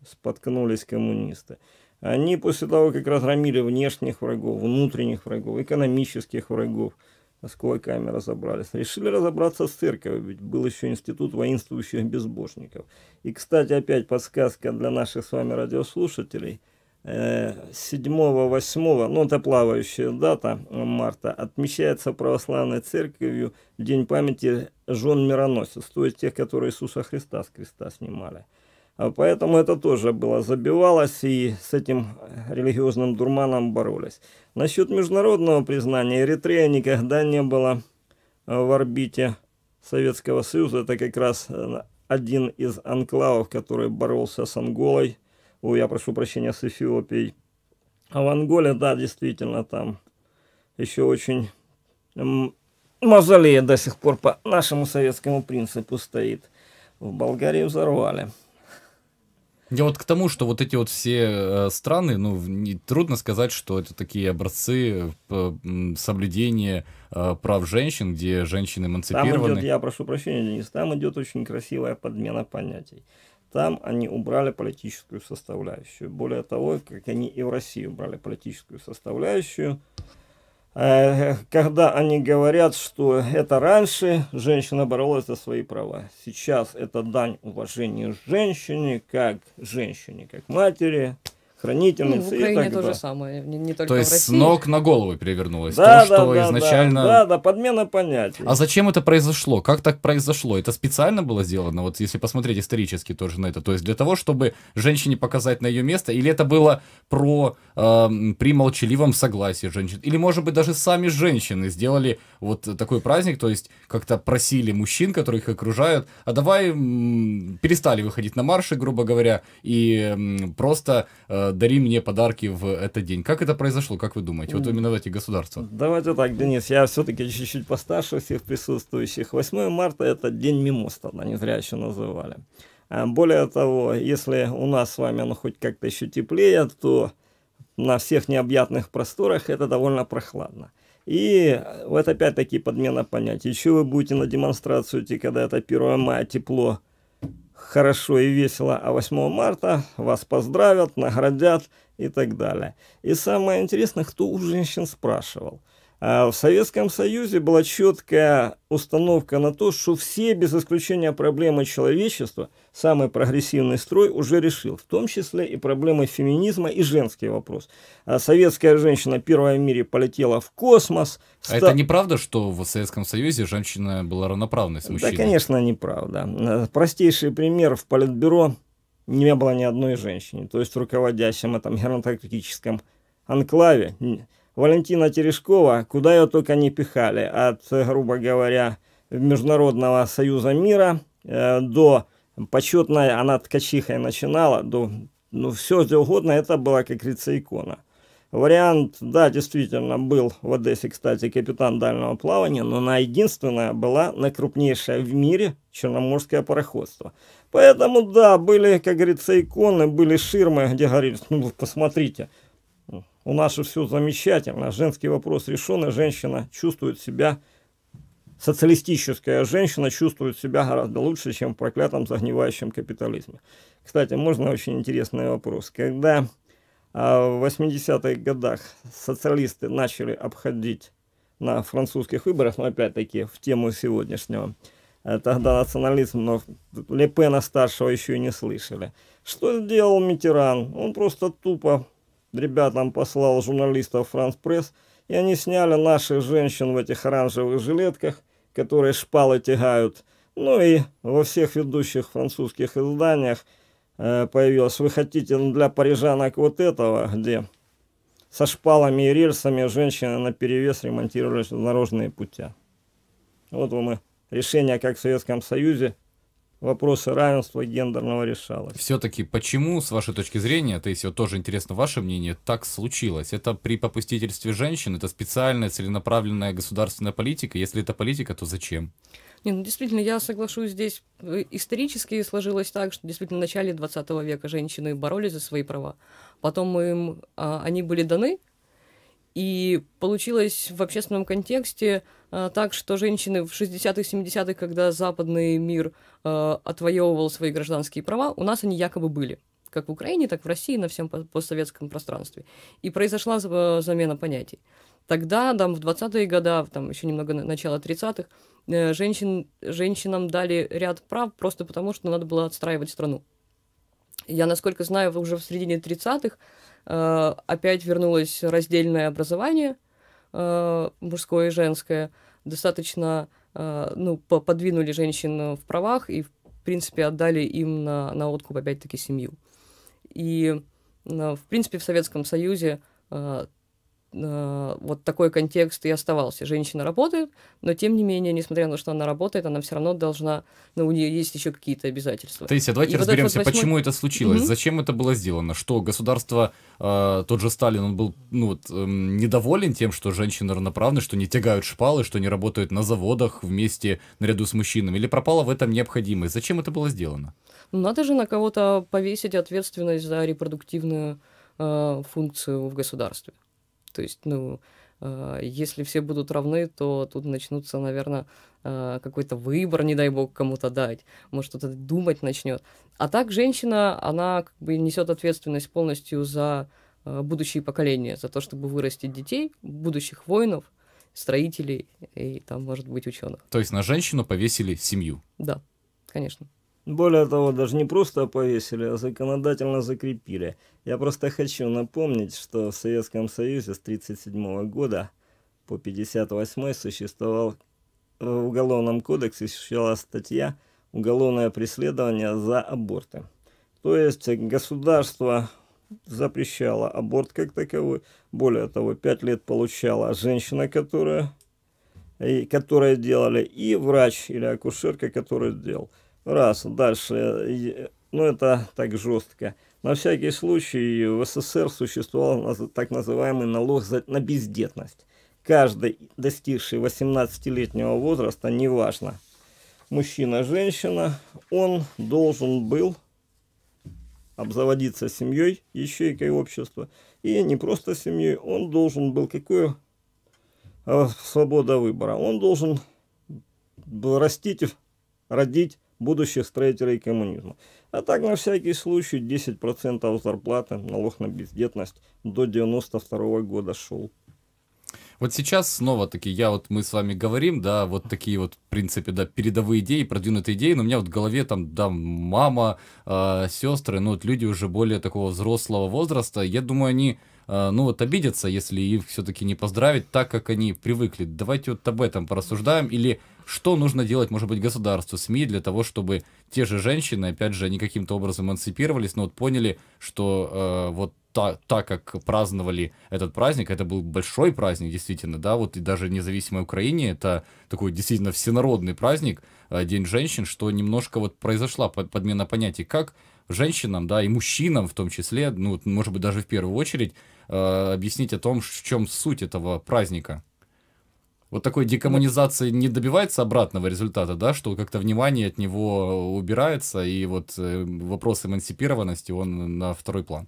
Speaker 3: споткнулись коммунисты? Они после того, как разгромили внешних врагов, внутренних врагов, экономических врагов, с кулаками разобрались. Решили разобраться с церковью, ведь был еще институт воинствующих безбожников. И, кстати, опять подсказка для наших с вами радиослушателей – 7-8, ну это плавающая дата марта, отмечается православной церковью День памяти жен мироносец, то есть тех, которые Иисуса Христа с креста снимали. А поэтому это тоже было забивалось и с этим религиозным дурманом боролись. Насчет международного признания Эритрея никогда не было в орбите Советского Союза. Это как раз э, один из анклавов, который боролся с Анголой Ой, я прошу прощения, с Эфиопией. А в Анголе, да, действительно, там еще очень мавзолея до сих пор по нашему советскому принципу стоит. В Болгарии взорвали.
Speaker 1: Я вот к тому, что вот эти вот все э, страны, ну, трудно сказать, что это такие образцы э, соблюдения э, прав женщин, где женщины эмансипированы. Там идет,
Speaker 3: я прошу прощения, Денис, там идет очень красивая подмена понятий. Там они убрали политическую составляющую. Более того, как они и в России убрали политическую составляющую. Э, когда они говорят, что это раньше женщина боролась за свои права. Сейчас это дань уважения женщине, как женщине, как
Speaker 1: матери,
Speaker 3: хранительницы. Ну, в Украине и так то же самое, не, не только То есть России. с ног
Speaker 1: на голову перевернулось да, то, да, что да, изначально... Да,
Speaker 3: да, подмена понятий. А
Speaker 1: зачем это произошло? Как так произошло? Это специально было сделано, вот если посмотреть исторически тоже на это? То есть для того, чтобы женщине показать на ее место? Или это было про э, при молчаливом согласии женщин? Или, может быть, даже сами женщины сделали вот такой праздник, то есть как-то просили мужчин, которые их окружают, а давай м, перестали выходить на марши, грубо говоря, и м, просто э, дари мне подарки в этот день. Как это произошло, как вы думаете? Вот именно в эти государства.
Speaker 3: Давайте так, Денис, я все-таки чуть-чуть постарше всех присутствующих. 8 марта это день мимоз тогда, не зря еще называли. А, более того, если у нас с вами оно хоть как-то еще теплее, то на всех необъятных просторах это довольно прохладно. И вот опять-таки подмена понятий. Еще вы будете на демонстрацию идти, когда это 1 мая тепло, хорошо и весело, а 8 марта вас поздравят, наградят и так далее. И самое интересное, кто у женщин спрашивал – а, в Советском Союзе была четкая установка на то, что все, без исключения проблемы человечества, самый прогрессивный строй уже решил, в том числе и проблемы феминизма и женский вопрос. А советская женщина первая в мире полетела в космос. Ста... А это неправда,
Speaker 1: что в Советском Союзе женщина была равноправной с мужчиной? Да, конечно,
Speaker 3: неправда. Э, простейший пример в Политбюро не было ни одной женщины, то есть руководящем этом геронтократическом анклаве Валентина Терешкова, куда ее только не пихали, от, грубо говоря, Международного союза мира э, до почетной, она ткачихой начинала, до, ну, все где угодно, это была, как говорится, икона. Вариант, да, действительно, был в Одессе, кстати, капитан дальнего плавания, но она единственная была на крупнейшее в мире черноморское пароходство. Поэтому, да, были, как говорится, иконы, были ширмы, где говорили, ну, посмотрите – у нас же все замечательно, женский вопрос решен, и женщина чувствует себя, социалистическая женщина чувствует себя гораздо лучше, чем в проклятом загнивающем капитализме. Кстати, можно очень интересный вопрос. Когда а, в 80-х годах социалисты начали обходить на французских выборах, но опять-таки в тему сегодняшнего, э, тогда национализм, но Лепена старшего еще и не слышали. Что сделал Митеран? Он просто тупо ребятам послал журналистов Франс Пресс, и они сняли наших женщин в этих оранжевых жилетках, которые шпалы тягают. Ну и во всех ведущих французских изданиях э, появилось «Вы хотите для парижанок вот этого?» где со шпалами и рельсами женщины на перевес ремонтировали дорожные пути. Вот вам и решение, как в Советском Союзе – вопросы равенства гендерного решалось.
Speaker 1: Все-таки почему, с вашей точки зрения, это если тоже интересно ваше мнение, так случилось? Это при попустительстве женщин, это специальная целенаправленная государственная политика? Если это политика, то зачем?
Speaker 2: Не, ну действительно, я соглашусь здесь. Э, исторически сложилось так, что действительно в начале 20 века женщины боролись за свои права. Потом им, а, они были даны, и получилось в общественном контексте а, так, что женщины в 60-х, 70-х, когда западный мир а, отвоевывал свои гражданские права, у нас они якобы были. Как в Украине, так в России, на всем постсоветском пространстве. И произошла э, замена понятий. Тогда, там, в 20-е годы, там еще немного начало 30-х, женщин, женщинам дали ряд прав просто потому, что надо было отстраивать страну. Я, насколько знаю, уже в середине 30-х Э, опять вернулось раздельное образование, э, мужское и женское. Достаточно, э, ну, подвинули женщин в правах и, в принципе, отдали им на, на откуп, опять-таки, семью. И, в принципе, в Советском Союзе Э, вот такой контекст и оставался. Женщина работает, но тем не менее, несмотря на то, что она работает, она все равно должна, ну, у нее есть еще какие-то обязательства. Таисия, давайте и разберемся, вот 8... почему это случилось, угу.
Speaker 1: зачем это было сделано, что государство, э, тот же Сталин, он был, ну, вот, э, недоволен тем, что женщины равноправны, что не тягают шпалы, что не работают на заводах вместе наряду с мужчинами, или пропала в этом необходимость? Зачем это было сделано?
Speaker 2: Ну, надо же на кого-то повесить ответственность за репродуктивную э, функцию в государстве. То есть, ну, а, если все будут равны, то тут начнутся, наверное, а, какой-то выбор, не дай бог, кому-то дать. Может, кто-то думать начнет. А так женщина, она как бы несет ответственность полностью за а, будущие поколения, за то, чтобы вырастить детей, будущих воинов, строителей и там, может быть, ученых.
Speaker 1: То есть на женщину повесили семью?
Speaker 2: Да, конечно. Более того,
Speaker 3: даже не просто повесили, а законодательно закрепили. Я просто хочу напомнить, что в Советском Союзе с 1937 года по 1958 существовал э, в Уголовном кодексе существовала статья «Уголовное преследование за аборты». То есть государство запрещало аборт как таковой. Более того, пять лет получала женщина, которая, и, которая делали, и врач или акушерка, который делал. Раз. Дальше. Э, ну, это так жестко. На всякий случай в СССР существовал так называемый налог на бездетность. Каждый, достигший 18-летнего возраста, неважно, мужчина, женщина, он должен был обзаводиться семьей, ячейкой общества. И не просто семьей, он должен был, какую э, свобода выбора, он должен был растить, родить будущих строителей коммунизма. А так, на всякий случай, 10% зарплаты, налог на бездетность до 92 года шел.
Speaker 1: Вот сейчас снова-таки я вот мы с вами говорим, да, вот такие вот, в принципе, да, передовые идеи, продвинутые идеи, но у меня вот в голове там, да, мама, э, сестры, ну вот люди уже более такого взрослого возраста, я думаю, они Э, ну вот обидятся, если их все-таки не поздравить так, как они привыкли. Давайте вот об этом порассуждаем. Или что нужно делать, может быть, государству, СМИ для того, чтобы те же женщины, опять же, они каким-то образом эмансипировались, но вот поняли, что э, вот так, так как праздновали этот праздник, это был большой праздник, действительно, да, вот и даже независимой Украине, это такой действительно всенародный праздник, э, День женщин, что немножко вот произошла подмена понятий, как женщинам, да, и мужчинам в том числе, ну, может быть, даже в первую очередь, Э, объяснить о том, в чем суть этого праздника. Вот такой декоммунизации не добивается обратного результата, да, что как-то внимание от него убирается, и вот э, вопрос эмансипированности, он на второй план.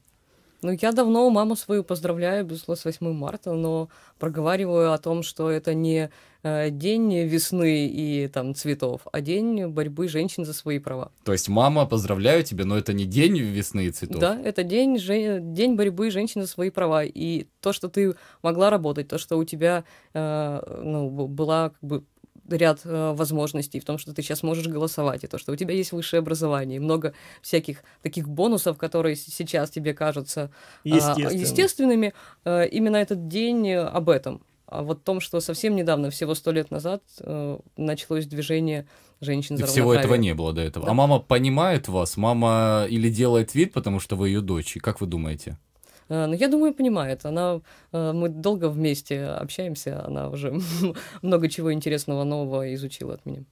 Speaker 2: Ну, я давно маму свою поздравляю, безусловно, с 8 марта, но проговариваю о том, что это не Э, день весны и там цветов, а день борьбы женщин за свои права.
Speaker 1: То есть, мама, поздравляю тебя, но это не день весны и цветов. Да,
Speaker 2: это день, же, день борьбы женщин за свои права. И то, что ты могла работать, то, что у тебя э, ну, была как бы ряд э, возможностей, в том, что ты сейчас можешь голосовать, и то, что у тебя есть высшее образование, и много всяких таких бонусов, которые сейчас тебе кажутся э, естественными. Э, именно этот день об этом а вот том, что совсем недавно, всего сто лет назад, э, началось движение женщин за Всего этого не было до этого. А да. А
Speaker 1: мама понимает вас? Мама или делает вид, потому что вы ее дочь? И как вы думаете?
Speaker 2: Э, ну я думаю, понимает. Она, э, мы долго вместе общаемся, она уже много чего интересного нового изучила от меня.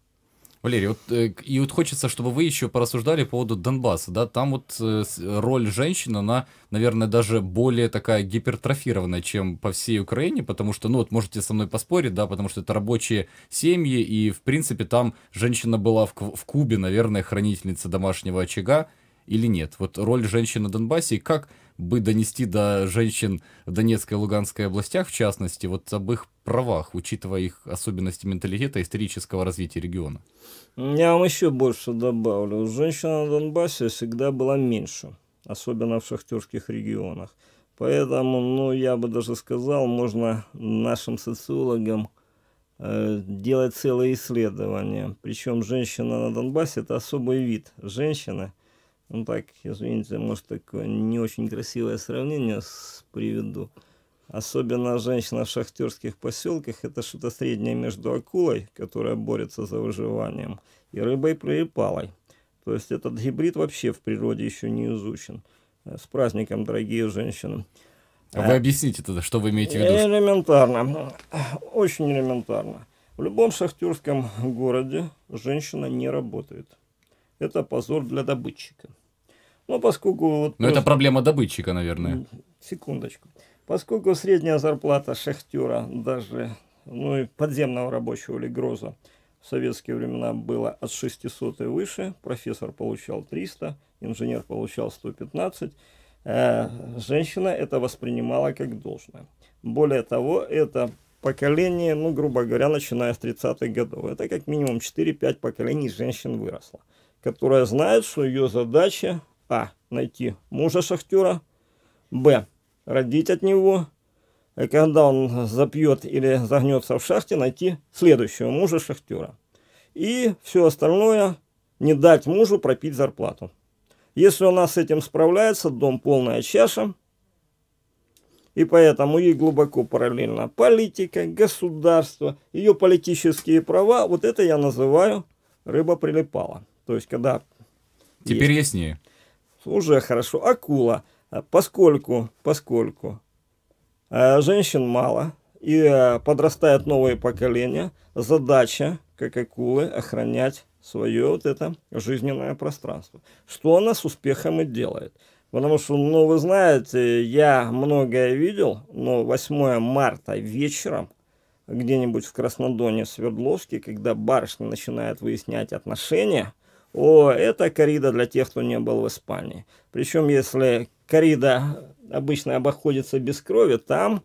Speaker 1: Валерий, вот, э, и вот хочется, чтобы вы еще порассуждали по поводу Донбасса, да, там вот э, роль женщин, она, наверное, даже более такая гипертрофированная, чем по всей Украине, потому что, ну вот можете со мной поспорить, да, потому что это рабочие семьи, и, в принципе, там женщина была в, в Кубе, наверное, хранительница домашнего очага, или нет? Вот роль женщины на Донбассе, и как бы донести до женщин в Донецкой и Луганской областях, в частности, вот об их правах, учитывая их особенности менталитета и исторического развития региона?
Speaker 3: Я вам еще больше добавлю. женщина на Донбассе всегда была меньше, особенно в шахтерских регионах. Поэтому, ну, я бы даже сказал, можно нашим социологам э, делать целые исследования. Причем женщина на Донбассе – это особый вид женщины – ну так, извините, может такое не очень красивое сравнение с приведу. Особенно женщина в шахтерских поселках – это что-то среднее между акулой, которая борется за выживанием, и рыбой-прилипалой. То есть этот гибрид вообще в природе еще не изучен. Э, с праздником, дорогие женщины. А вы объясните тогда,
Speaker 1: что вы имеете в виду?
Speaker 3: Элементарно. Очень элементарно. В любом шахтерском городе женщина не работает. Это позор для добытчика. Но ну, поскольку... Вот Но ну, это проблема добытчика, наверное. Секундочку. Поскольку средняя зарплата шахтера, даже ну, и подземного рабочего или гроза, в советские времена была от 600 и выше, профессор получал 300, инженер получал 115, э, женщина это воспринимала как должное. Более того, это поколение, ну, грубо говоря, начиная с 30-х годов, это как минимум 4-5 поколений женщин выросло, которая знает, что ее задача а. Найти мужа шахтера. Б. Родить от него. И когда он запьет или загнется в шахте, найти следующего мужа шахтера. И все остальное не дать мужу пропить зарплату. Если она с этим справляется, дом полная чаша. И поэтому ей глубоко параллельно политика, государство, ее политические права. Вот это я называю рыба прилипала. То есть, когда...
Speaker 1: Теперь есть. яснее
Speaker 3: уже хорошо. Акула, а поскольку, поскольку а женщин мало и а, подрастает новое поколение, задача, как акулы, охранять свое вот это жизненное пространство. Что она с успехом и делает. Потому что, ну, вы знаете, я многое видел, но 8 марта вечером где-нибудь в Краснодоне, в Свердловске, когда барышня начинает выяснять отношения – о, это корида для тех, кто не был в Испании. Причем, если корида обычно обходится без крови, там,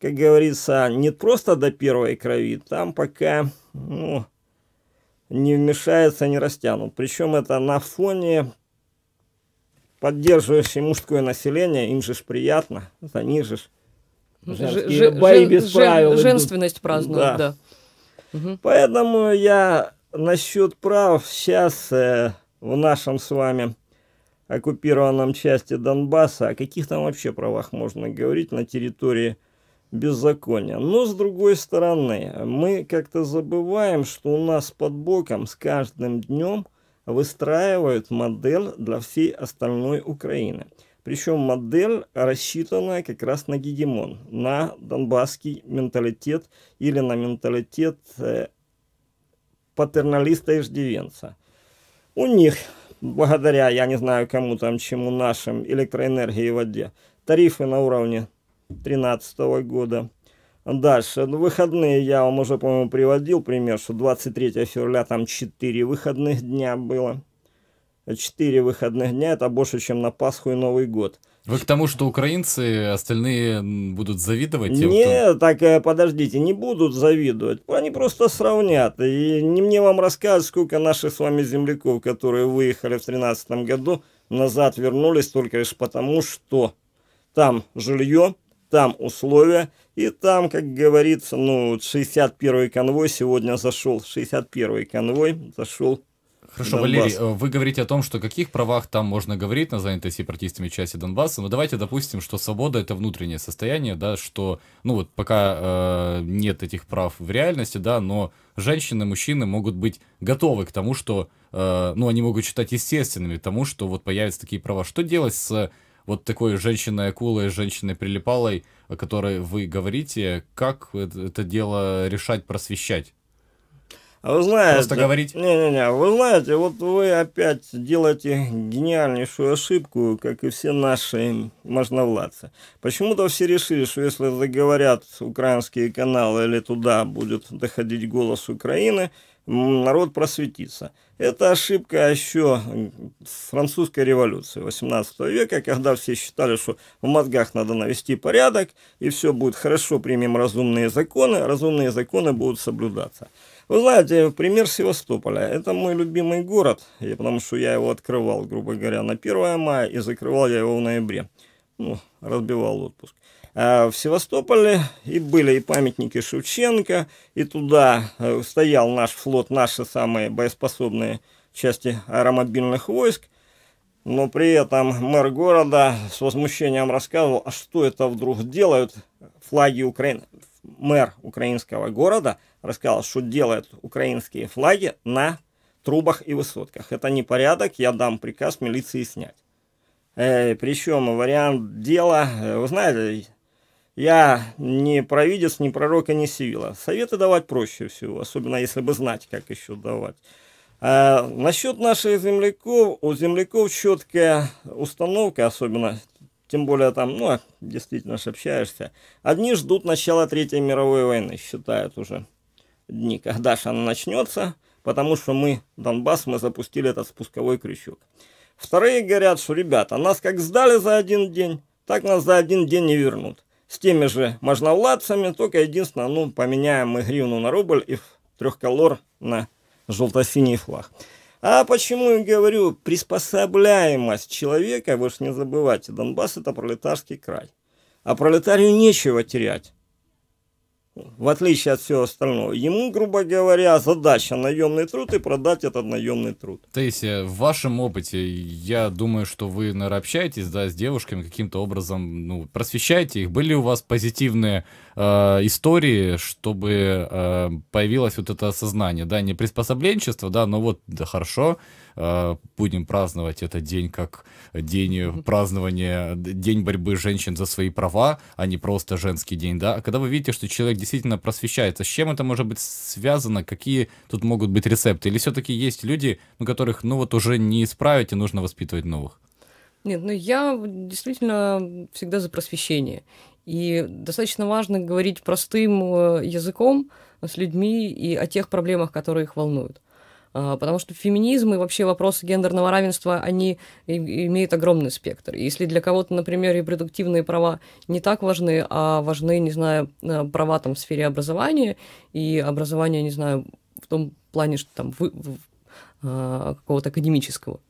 Speaker 3: как говорится, не просто до первой крови, там пока ну, не вмешается, не растянут. Причем это на фоне поддерживающей мужское население, им же ж приятно, занижешь.
Speaker 2: женские ж, бои ж, без жен, правил. Женственность идут. празднуют, да. да. Угу.
Speaker 3: Поэтому я насчет прав сейчас э, в нашем с вами оккупированном части Донбасса, о каких там вообще правах можно говорить на территории беззакония. Но с другой стороны, мы как-то забываем, что у нас под боком с каждым днем выстраивают модель для всей остальной Украины. Причем модель рассчитанная как раз на гегемон, на донбасский менталитет или на менталитет э, патерналиста и ждивенца. У них, благодаря, я не знаю кому там, чему нашим, электроэнергии и воде, тарифы на уровне 2013 года. Дальше, ну, выходные я вам уже, по-моему, приводил пример, что 23 февраля там 4 выходных дня было. 4 выходных дня, это больше, чем на Пасху и Новый год.
Speaker 1: Вы к тому, что украинцы остальные будут завидовать? Тем, не,
Speaker 3: кто... так э, подождите, не будут завидовать. Они просто сравнят. И не мне вам рассказывать, сколько наших с вами земляков, которые выехали в 2013 году, назад вернулись только лишь потому, что там жилье, там условия, и там, как говорится, ну, 61-й конвой сегодня зашел, 61-й конвой зашел Хорошо, Донбасс. Валерий,
Speaker 1: э, вы говорите о том, что о каких правах там можно говорить на занятой сепаратистами части Донбасса, но давайте допустим, что свобода — это внутреннее состояние, да, что, ну вот пока э, нет этих прав в реальности, да, но женщины, мужчины могут быть готовы к тому, что, э, ну, они могут считать естественными тому, что вот появятся такие права. Что делать с вот такой женщиной-акулой, женщиной-прилипалой, о которой вы говорите, как это дело решать, просвещать?
Speaker 3: Вы знаете, Просто говорить. Не-не-не, вы знаете, вот вы опять делаете гениальнейшую ошибку, как и все наши можновладцы. Почему-то все решили, что если заговорят украинские каналы или туда будет доходить голос Украины, народ просветится. Это ошибка еще французской революции 18 века, когда все считали, что в мозгах надо навести порядок, и все будет хорошо, примем разумные законы, разумные законы будут соблюдаться. Вы знаете, пример Севастополя. Это мой любимый город, потому что я его открывал, грубо говоря, на 1 мая и закрывал я его в ноябре. Ну, разбивал отпуск. А в Севастополе и были и памятники Шевченко, и туда э, стоял наш флот, наши самые боеспособные части аэромобильных войск. Но при этом мэр города с возмущением рассказывал, а что это вдруг делают флаги Украины мэр украинского города рассказал, что делают украинские флаги на трубах и высотках. Это не порядок, я дам приказ милиции снять. Э, причем вариант дела, э, вы знаете, я не провидец, не пророк и не сивила. Советы давать проще всего, особенно если бы знать, как еще давать. А э, насчет наших земляков, у земляков четкая установка, особенно тем более там, ну, действительно же общаешься. Одни ждут начала Третьей мировой войны, считают уже дни, когда же она начнется, потому что мы, Донбасс, мы запустили этот спусковой крючок. Вторые говорят, что, ребята, нас как сдали за один день, так нас за один день не вернут. С теми же можновладцами, только единственное, ну, поменяем мы гривну на рубль и трехколор на желто-синий флаг. А почему я говорю приспособляемость человека, вы же не забывайте, Донбасс это пролетарский край. А пролетарию нечего терять, в отличие от всего остального. Ему, грубо говоря, задача наемный труд и продать этот наемный труд.
Speaker 1: Таисия, э, в вашем опыте, я думаю, что вы, наверное, общаетесь да, с девушками каким-то образом, ну, просвещаете их. Были у вас позитивные Э, истории, чтобы э, появилось вот это осознание, да, не приспособленчество, да, но вот, да, хорошо, э, будем праздновать этот день как день празднования, день борьбы женщин за свои права, а не просто женский день, да, а когда вы видите, что человек действительно просвещается, с чем это может быть связано, какие тут могут быть рецепты, или все-таки есть люди, у которых, ну, вот уже не исправить и нужно воспитывать новых?
Speaker 2: Нет, ну я действительно всегда за просвещение. И достаточно важно говорить простым э, языком с людьми и о тех проблемах, которые их волнуют. А, потому что феминизм и вообще вопросы гендерного равенства, они имеют огромный спектр. если для кого-то, например, репродуктивные права не так важны, а важны, не знаю, э, права там в сфере образования и образования, не знаю, в том плане, что там вы, а, какого-то академического,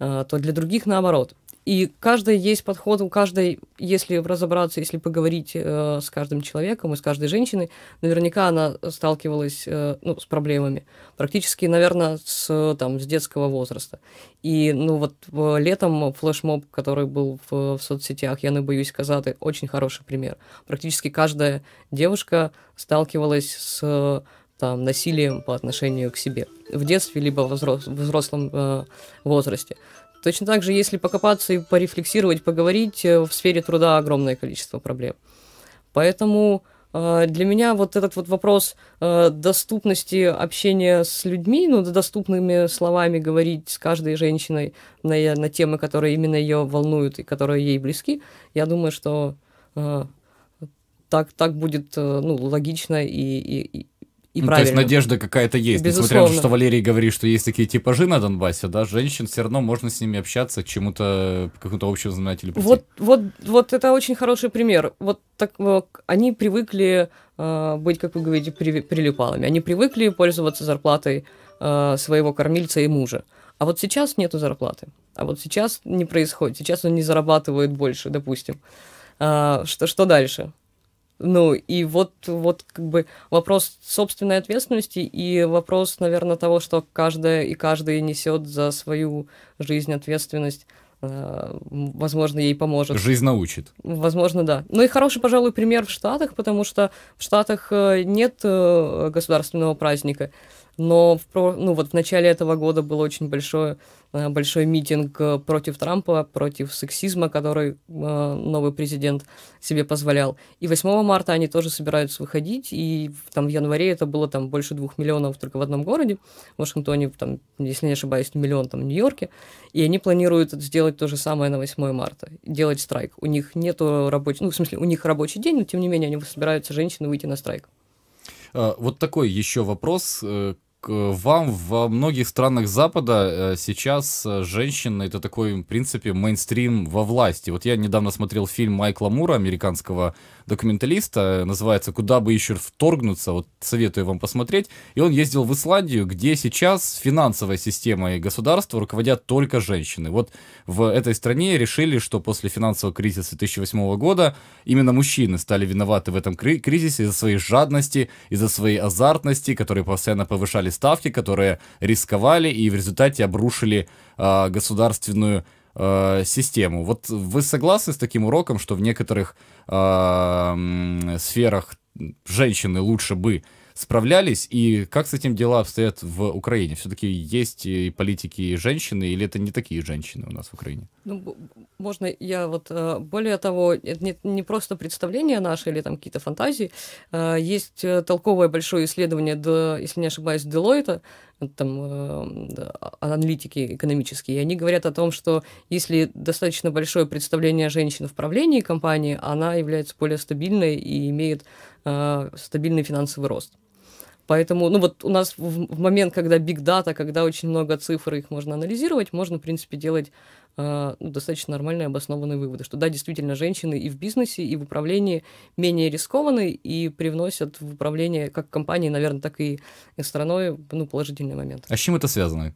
Speaker 2: а, то для других наоборот – и каждый есть подход, у каждой, если разобраться, если поговорить э, с каждым человеком и с каждой женщиной, наверняка она сталкивалась э, ну, с проблемами. Практически, наверное, с, там, с детского возраста. И ну вот летом флешмоб, который был в, в соцсетях, я не ну, боюсь казаты, очень хороший пример. Практически каждая девушка сталкивалась с там, насилием по отношению к себе в детстве, либо в взрослом э, возрасте. Точно так же, если покопаться и порефлексировать, поговорить, э, в сфере труда огромное количество проблем. Поэтому э, для меня вот этот вот вопрос э, доступности общения с людьми, ну, доступными словами говорить с каждой женщиной на, на темы, которые именно ее волнуют и которые ей близки, я думаю, что так, так будет ну, логично и, и, и ну, правильно. то есть надежда какая-то есть, Безусловно. несмотря на то, что
Speaker 1: Валерий говорит, что есть такие типажи на Донбассе, да, женщин все равно можно с ними общаться, чему-то, какому-то общему знаменателю прийти. Вот,
Speaker 2: вот, вот это очень хороший пример. Вот так они привыкли э, быть, как вы говорите, при, прилипалами. Они привыкли пользоваться зарплатой э, своего кормильца и мужа. А вот сейчас нету зарплаты. А вот сейчас не происходит. Сейчас он не зарабатывает больше, допустим. А, что, что дальше? Ну, и вот, вот как бы вопрос собственной ответственности и вопрос, наверное, того, что каждая и каждый несет за свою жизнь ответственность э, возможно, ей поможет. Жизнь научит. Возможно, да. Ну и хороший, пожалуй, пример в Штатах, потому что в Штатах э, нет э, государственного праздника, но в, ну, вот в начале этого года было очень большое Э, большой митинг э, против Трампа, против сексизма, который э, новый президент себе позволял. И 8 марта они тоже собираются выходить, и там в январе это было там больше двух миллионов только в одном городе, в Вашингтоне, там, если не ошибаюсь, миллион там в Нью-Йорке, и они планируют сделать то же самое на 8 марта, делать страйк. У них нету рабочего, ну, в смысле, у них рабочий день, но тем не менее они собираются, женщины, выйти на страйк.
Speaker 1: А, вот такой еще вопрос, вам во многих странах Запада э, сейчас э, женщины это такой, в принципе, мейнстрим во власти. Вот я недавно смотрел фильм Майкла Мура, американского документалиста, называется «Куда бы еще вторгнуться», вот советую вам посмотреть. И он ездил в Исландию, где сейчас финансовая система и государство руководят только женщины. Вот в этой стране решили, что после финансового кризиса 2008 года именно мужчины стали виноваты в этом кризисе из-за своей жадности, из-за своей азартности, которые постоянно повышали ставки, которые рисковали и в результате обрушили э, государственную Э, систему. Вот вы согласны с таким уроком, что в некоторых э, сферах женщины лучше бы справлялись, и как с этим дела обстоят в Украине? Все-таки есть и политики, и женщины, или это не такие женщины у нас в
Speaker 2: Украине? Ну, можно я вот... Э, более того, это не, не просто представление наше или там какие-то фантазии. Э, есть э, толковое большое исследование, до, если не ошибаюсь, Делойта, там, а, аналитики экономические, и они говорят о том, что если достаточно большое представление женщин в правлении компании, она является более стабильной и имеет стабильный финансовый рост. Поэтому, ну вот у нас в, в момент, когда биг дата, когда очень много цифр, их можно анализировать, можно, в принципе, делать э, ну, достаточно нормальные обоснованные выводы, что да, действительно, женщины и в бизнесе, и в управлении менее рискованы и привносят в управление как компании, наверное, так и страной ну, положительный момент.
Speaker 1: А с чем это связано?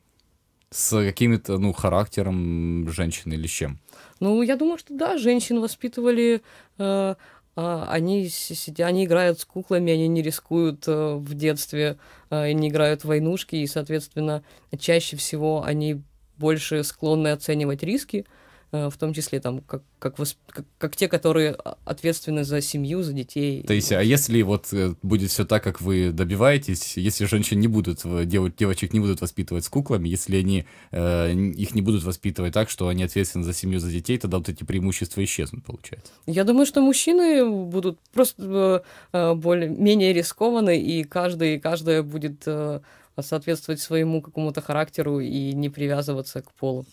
Speaker 1: С каким-то, ну, характером женщины или с чем?
Speaker 2: Ну, я думаю, что да, женщин воспитывали... Э, а, они, сидят, они играют с куклами, они не рискуют э, в детстве, а, не играют в войнушки, и, соответственно, чаще всего они больше склонны оценивать риски, Э, в том числе там как, как, восп... как, как те, которые ответственны за семью, за детей. То
Speaker 1: есть, а если вот э, будет все так, как вы добиваетесь, если женщины не будут, дев, девочек не будут воспитывать с куклами, если они э, их не будут воспитывать так, что они ответственны за семью, за детей, тогда вот эти преимущества исчезнут, получается.
Speaker 2: Я думаю, что мужчины будут просто э, э более, менее рискованы, и каждый, каждая будет э, соответствовать своему какому-то характеру и не привязываться к полу.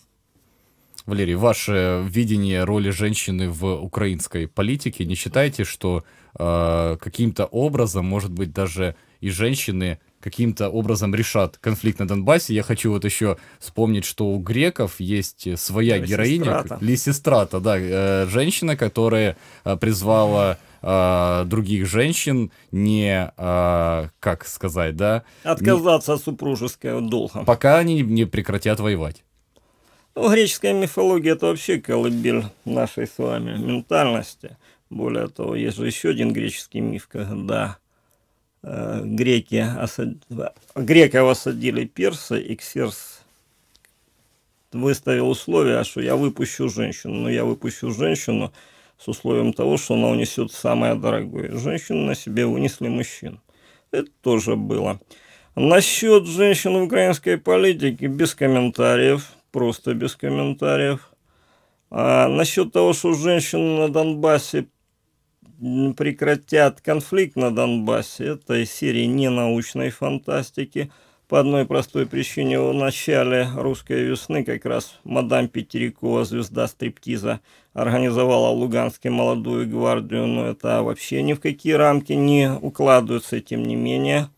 Speaker 1: Валерий, ваше видение роли женщины в украинской политике, не считаете, что э, каким-то образом, может быть, даже и женщины каким-то образом решат конфликт на Донбассе. Я хочу вот еще вспомнить, что у греков есть своя героиня, Лисистрата, да, э, женщина, которая э, призвала э, других женщин не, э, как сказать, да... Отказаться
Speaker 3: не, от супружеского долга.
Speaker 1: Пока они не прекратят воевать.
Speaker 3: Ну, греческая мифология – это вообще колыбель нашей с вами ментальности. Более того, есть же еще один греческий миф, когда э, греки осад... греков осадили персы, и Ксерс выставил условие, что я выпущу женщину. Но я выпущу женщину с условием того, что она унесет самое дорогое. Женщину на себе вынесли мужчин. Это тоже было. Насчет женщин в украинской политике без комментариев – просто без комментариев. А насчет того, что женщины на Донбассе прекратят конфликт на Донбассе, этой из серии ненаучной фантастики. По одной простой причине в начале «Русской весны» как раз мадам Петерикова, звезда стриптиза, организовала в Луганске молодую гвардию, но это вообще ни в какие рамки не укладывается, тем не менее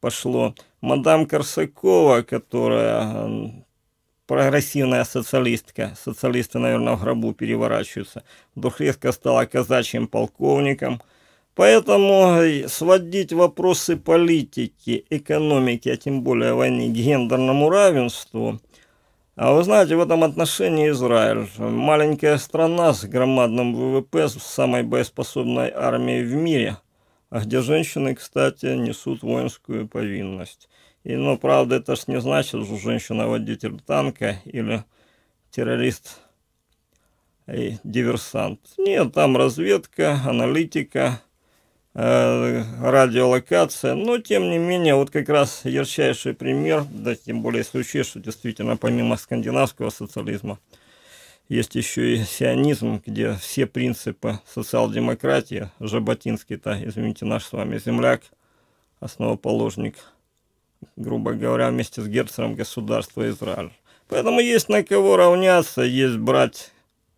Speaker 3: пошло. Мадам Корсакова, которая прогрессивная социалистка, социалисты, наверное, в гробу переворачиваются, вдруг резко стала казачьим полковником. Поэтому сводить вопросы политики, экономики, а тем более войны к гендерному равенству, а вы знаете, в этом отношении Израиль, маленькая страна с громадным ВВП, с самой боеспособной армией в мире, где женщины, кстати, несут воинскую повинность. И, ну, правда, это ж не значит, что женщина водитель танка или террорист и диверсант. Нет, там разведка, аналитика, э, радиолокация. Но, тем не менее, вот как раз ярчайший пример, да тем более случай, что действительно помимо скандинавского социализма, есть еще и сионизм, где все принципы социал-демократии, Жаботинский-то, извините, наш с вами земляк, основоположник – грубо говоря, вместе с Герцером государства Израиль. Поэтому есть на кого равняться, есть брать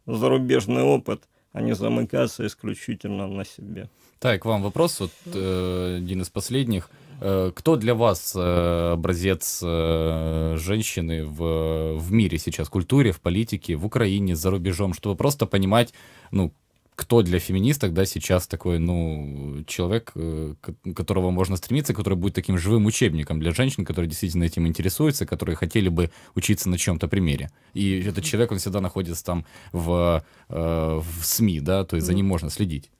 Speaker 3: зарубежный опыт, а не замыкаться исключительно на себе.
Speaker 1: Так, вам вопрос, вот э, один из последних. Э, кто для вас э, образец э, женщины в, в мире сейчас, в культуре, в политике, в Украине, за рубежом, чтобы просто понимать, ну, кто для феминисток, да, сейчас такой, ну, человек, э, которого можно стремиться, который будет таким живым учебником для женщин, которые действительно этим интересуются, которые хотели бы учиться на чем-то примере. И этот человек, он всегда находится там в, э, в СМИ, да, то есть за ним можно следить.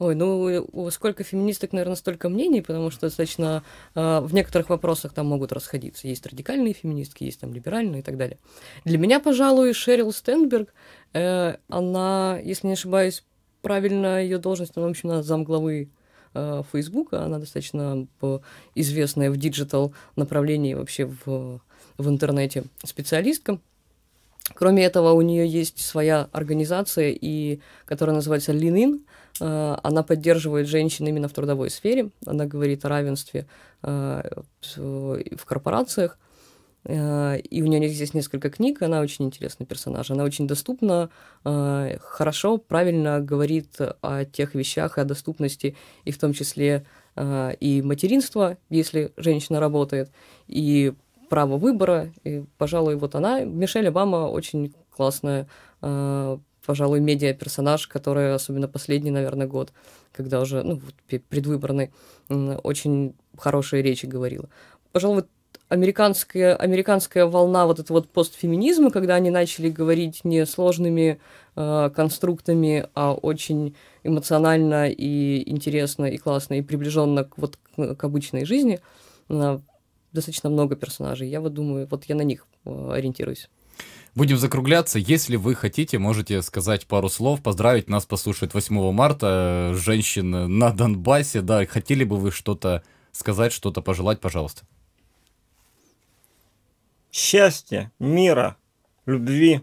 Speaker 2: Ой, ну э, сколько феминисток, наверное, столько мнений, потому что достаточно э, в некоторых вопросах там могут расходиться. Есть радикальные феминистки, есть там либеральные и так далее. Для меня, пожалуй, Шерил Стенберг, э, она, если не ошибаюсь, правильно ее должность, она, ну, в общем, она замглавы э, Фейсбука, она достаточно э, известная в диджитал направлении вообще в, в интернете специалистка. Кроме этого, у нее есть своя организация, и, которая называется Линин. Э, она поддерживает женщин именно в трудовой сфере. Она говорит о равенстве э, в корпорациях. Э, и у нее здесь несколько книг, она очень интересный персонаж, она очень доступна, хорошо, правильно говорит о тех вещах, о доступности, и в том числе и материнства, если женщина работает, и право выбора, и, пожалуй, вот она, Мишель Обама, очень классная, э, пожалуй, медиа-персонаж, который, особенно последний, наверное, год, когда уже, ну, вот, предвыборный, очень хорошие речи говорила. Пожалуй, американская, американская волна вот этого вот постфеминизма, когда они начали говорить не сложными э, конструктами, а очень эмоционально и интересно, и классно, и приближенно к, вот, к, обычной жизни, э, достаточно много персонажей. Я вот думаю, вот я на них э, ориентируюсь.
Speaker 1: Будем закругляться. Если вы хотите, можете сказать пару слов, поздравить нас, послушать 8 марта э, женщин на Донбассе. Да, хотели бы вы что-то сказать, что-то пожелать, пожалуйста. Счастья,
Speaker 3: мира, любви,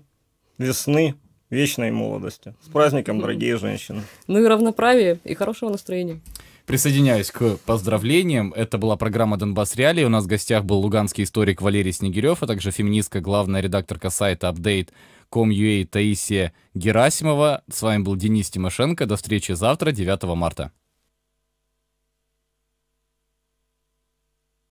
Speaker 3: весны, вечной молодости. С праздником, дорогие женщины.
Speaker 2: Ну и равноправия, и хорошего настроения
Speaker 1: присоединяюсь к поздравлениям. Это была программа «Донбасс Реалии». У нас в гостях был луганский историк Валерий Снегирев, а также феминистка, главная редакторка сайта Update.com.ua Таисия Герасимова. С вами был Денис Тимошенко. До встречи завтра, 9 марта.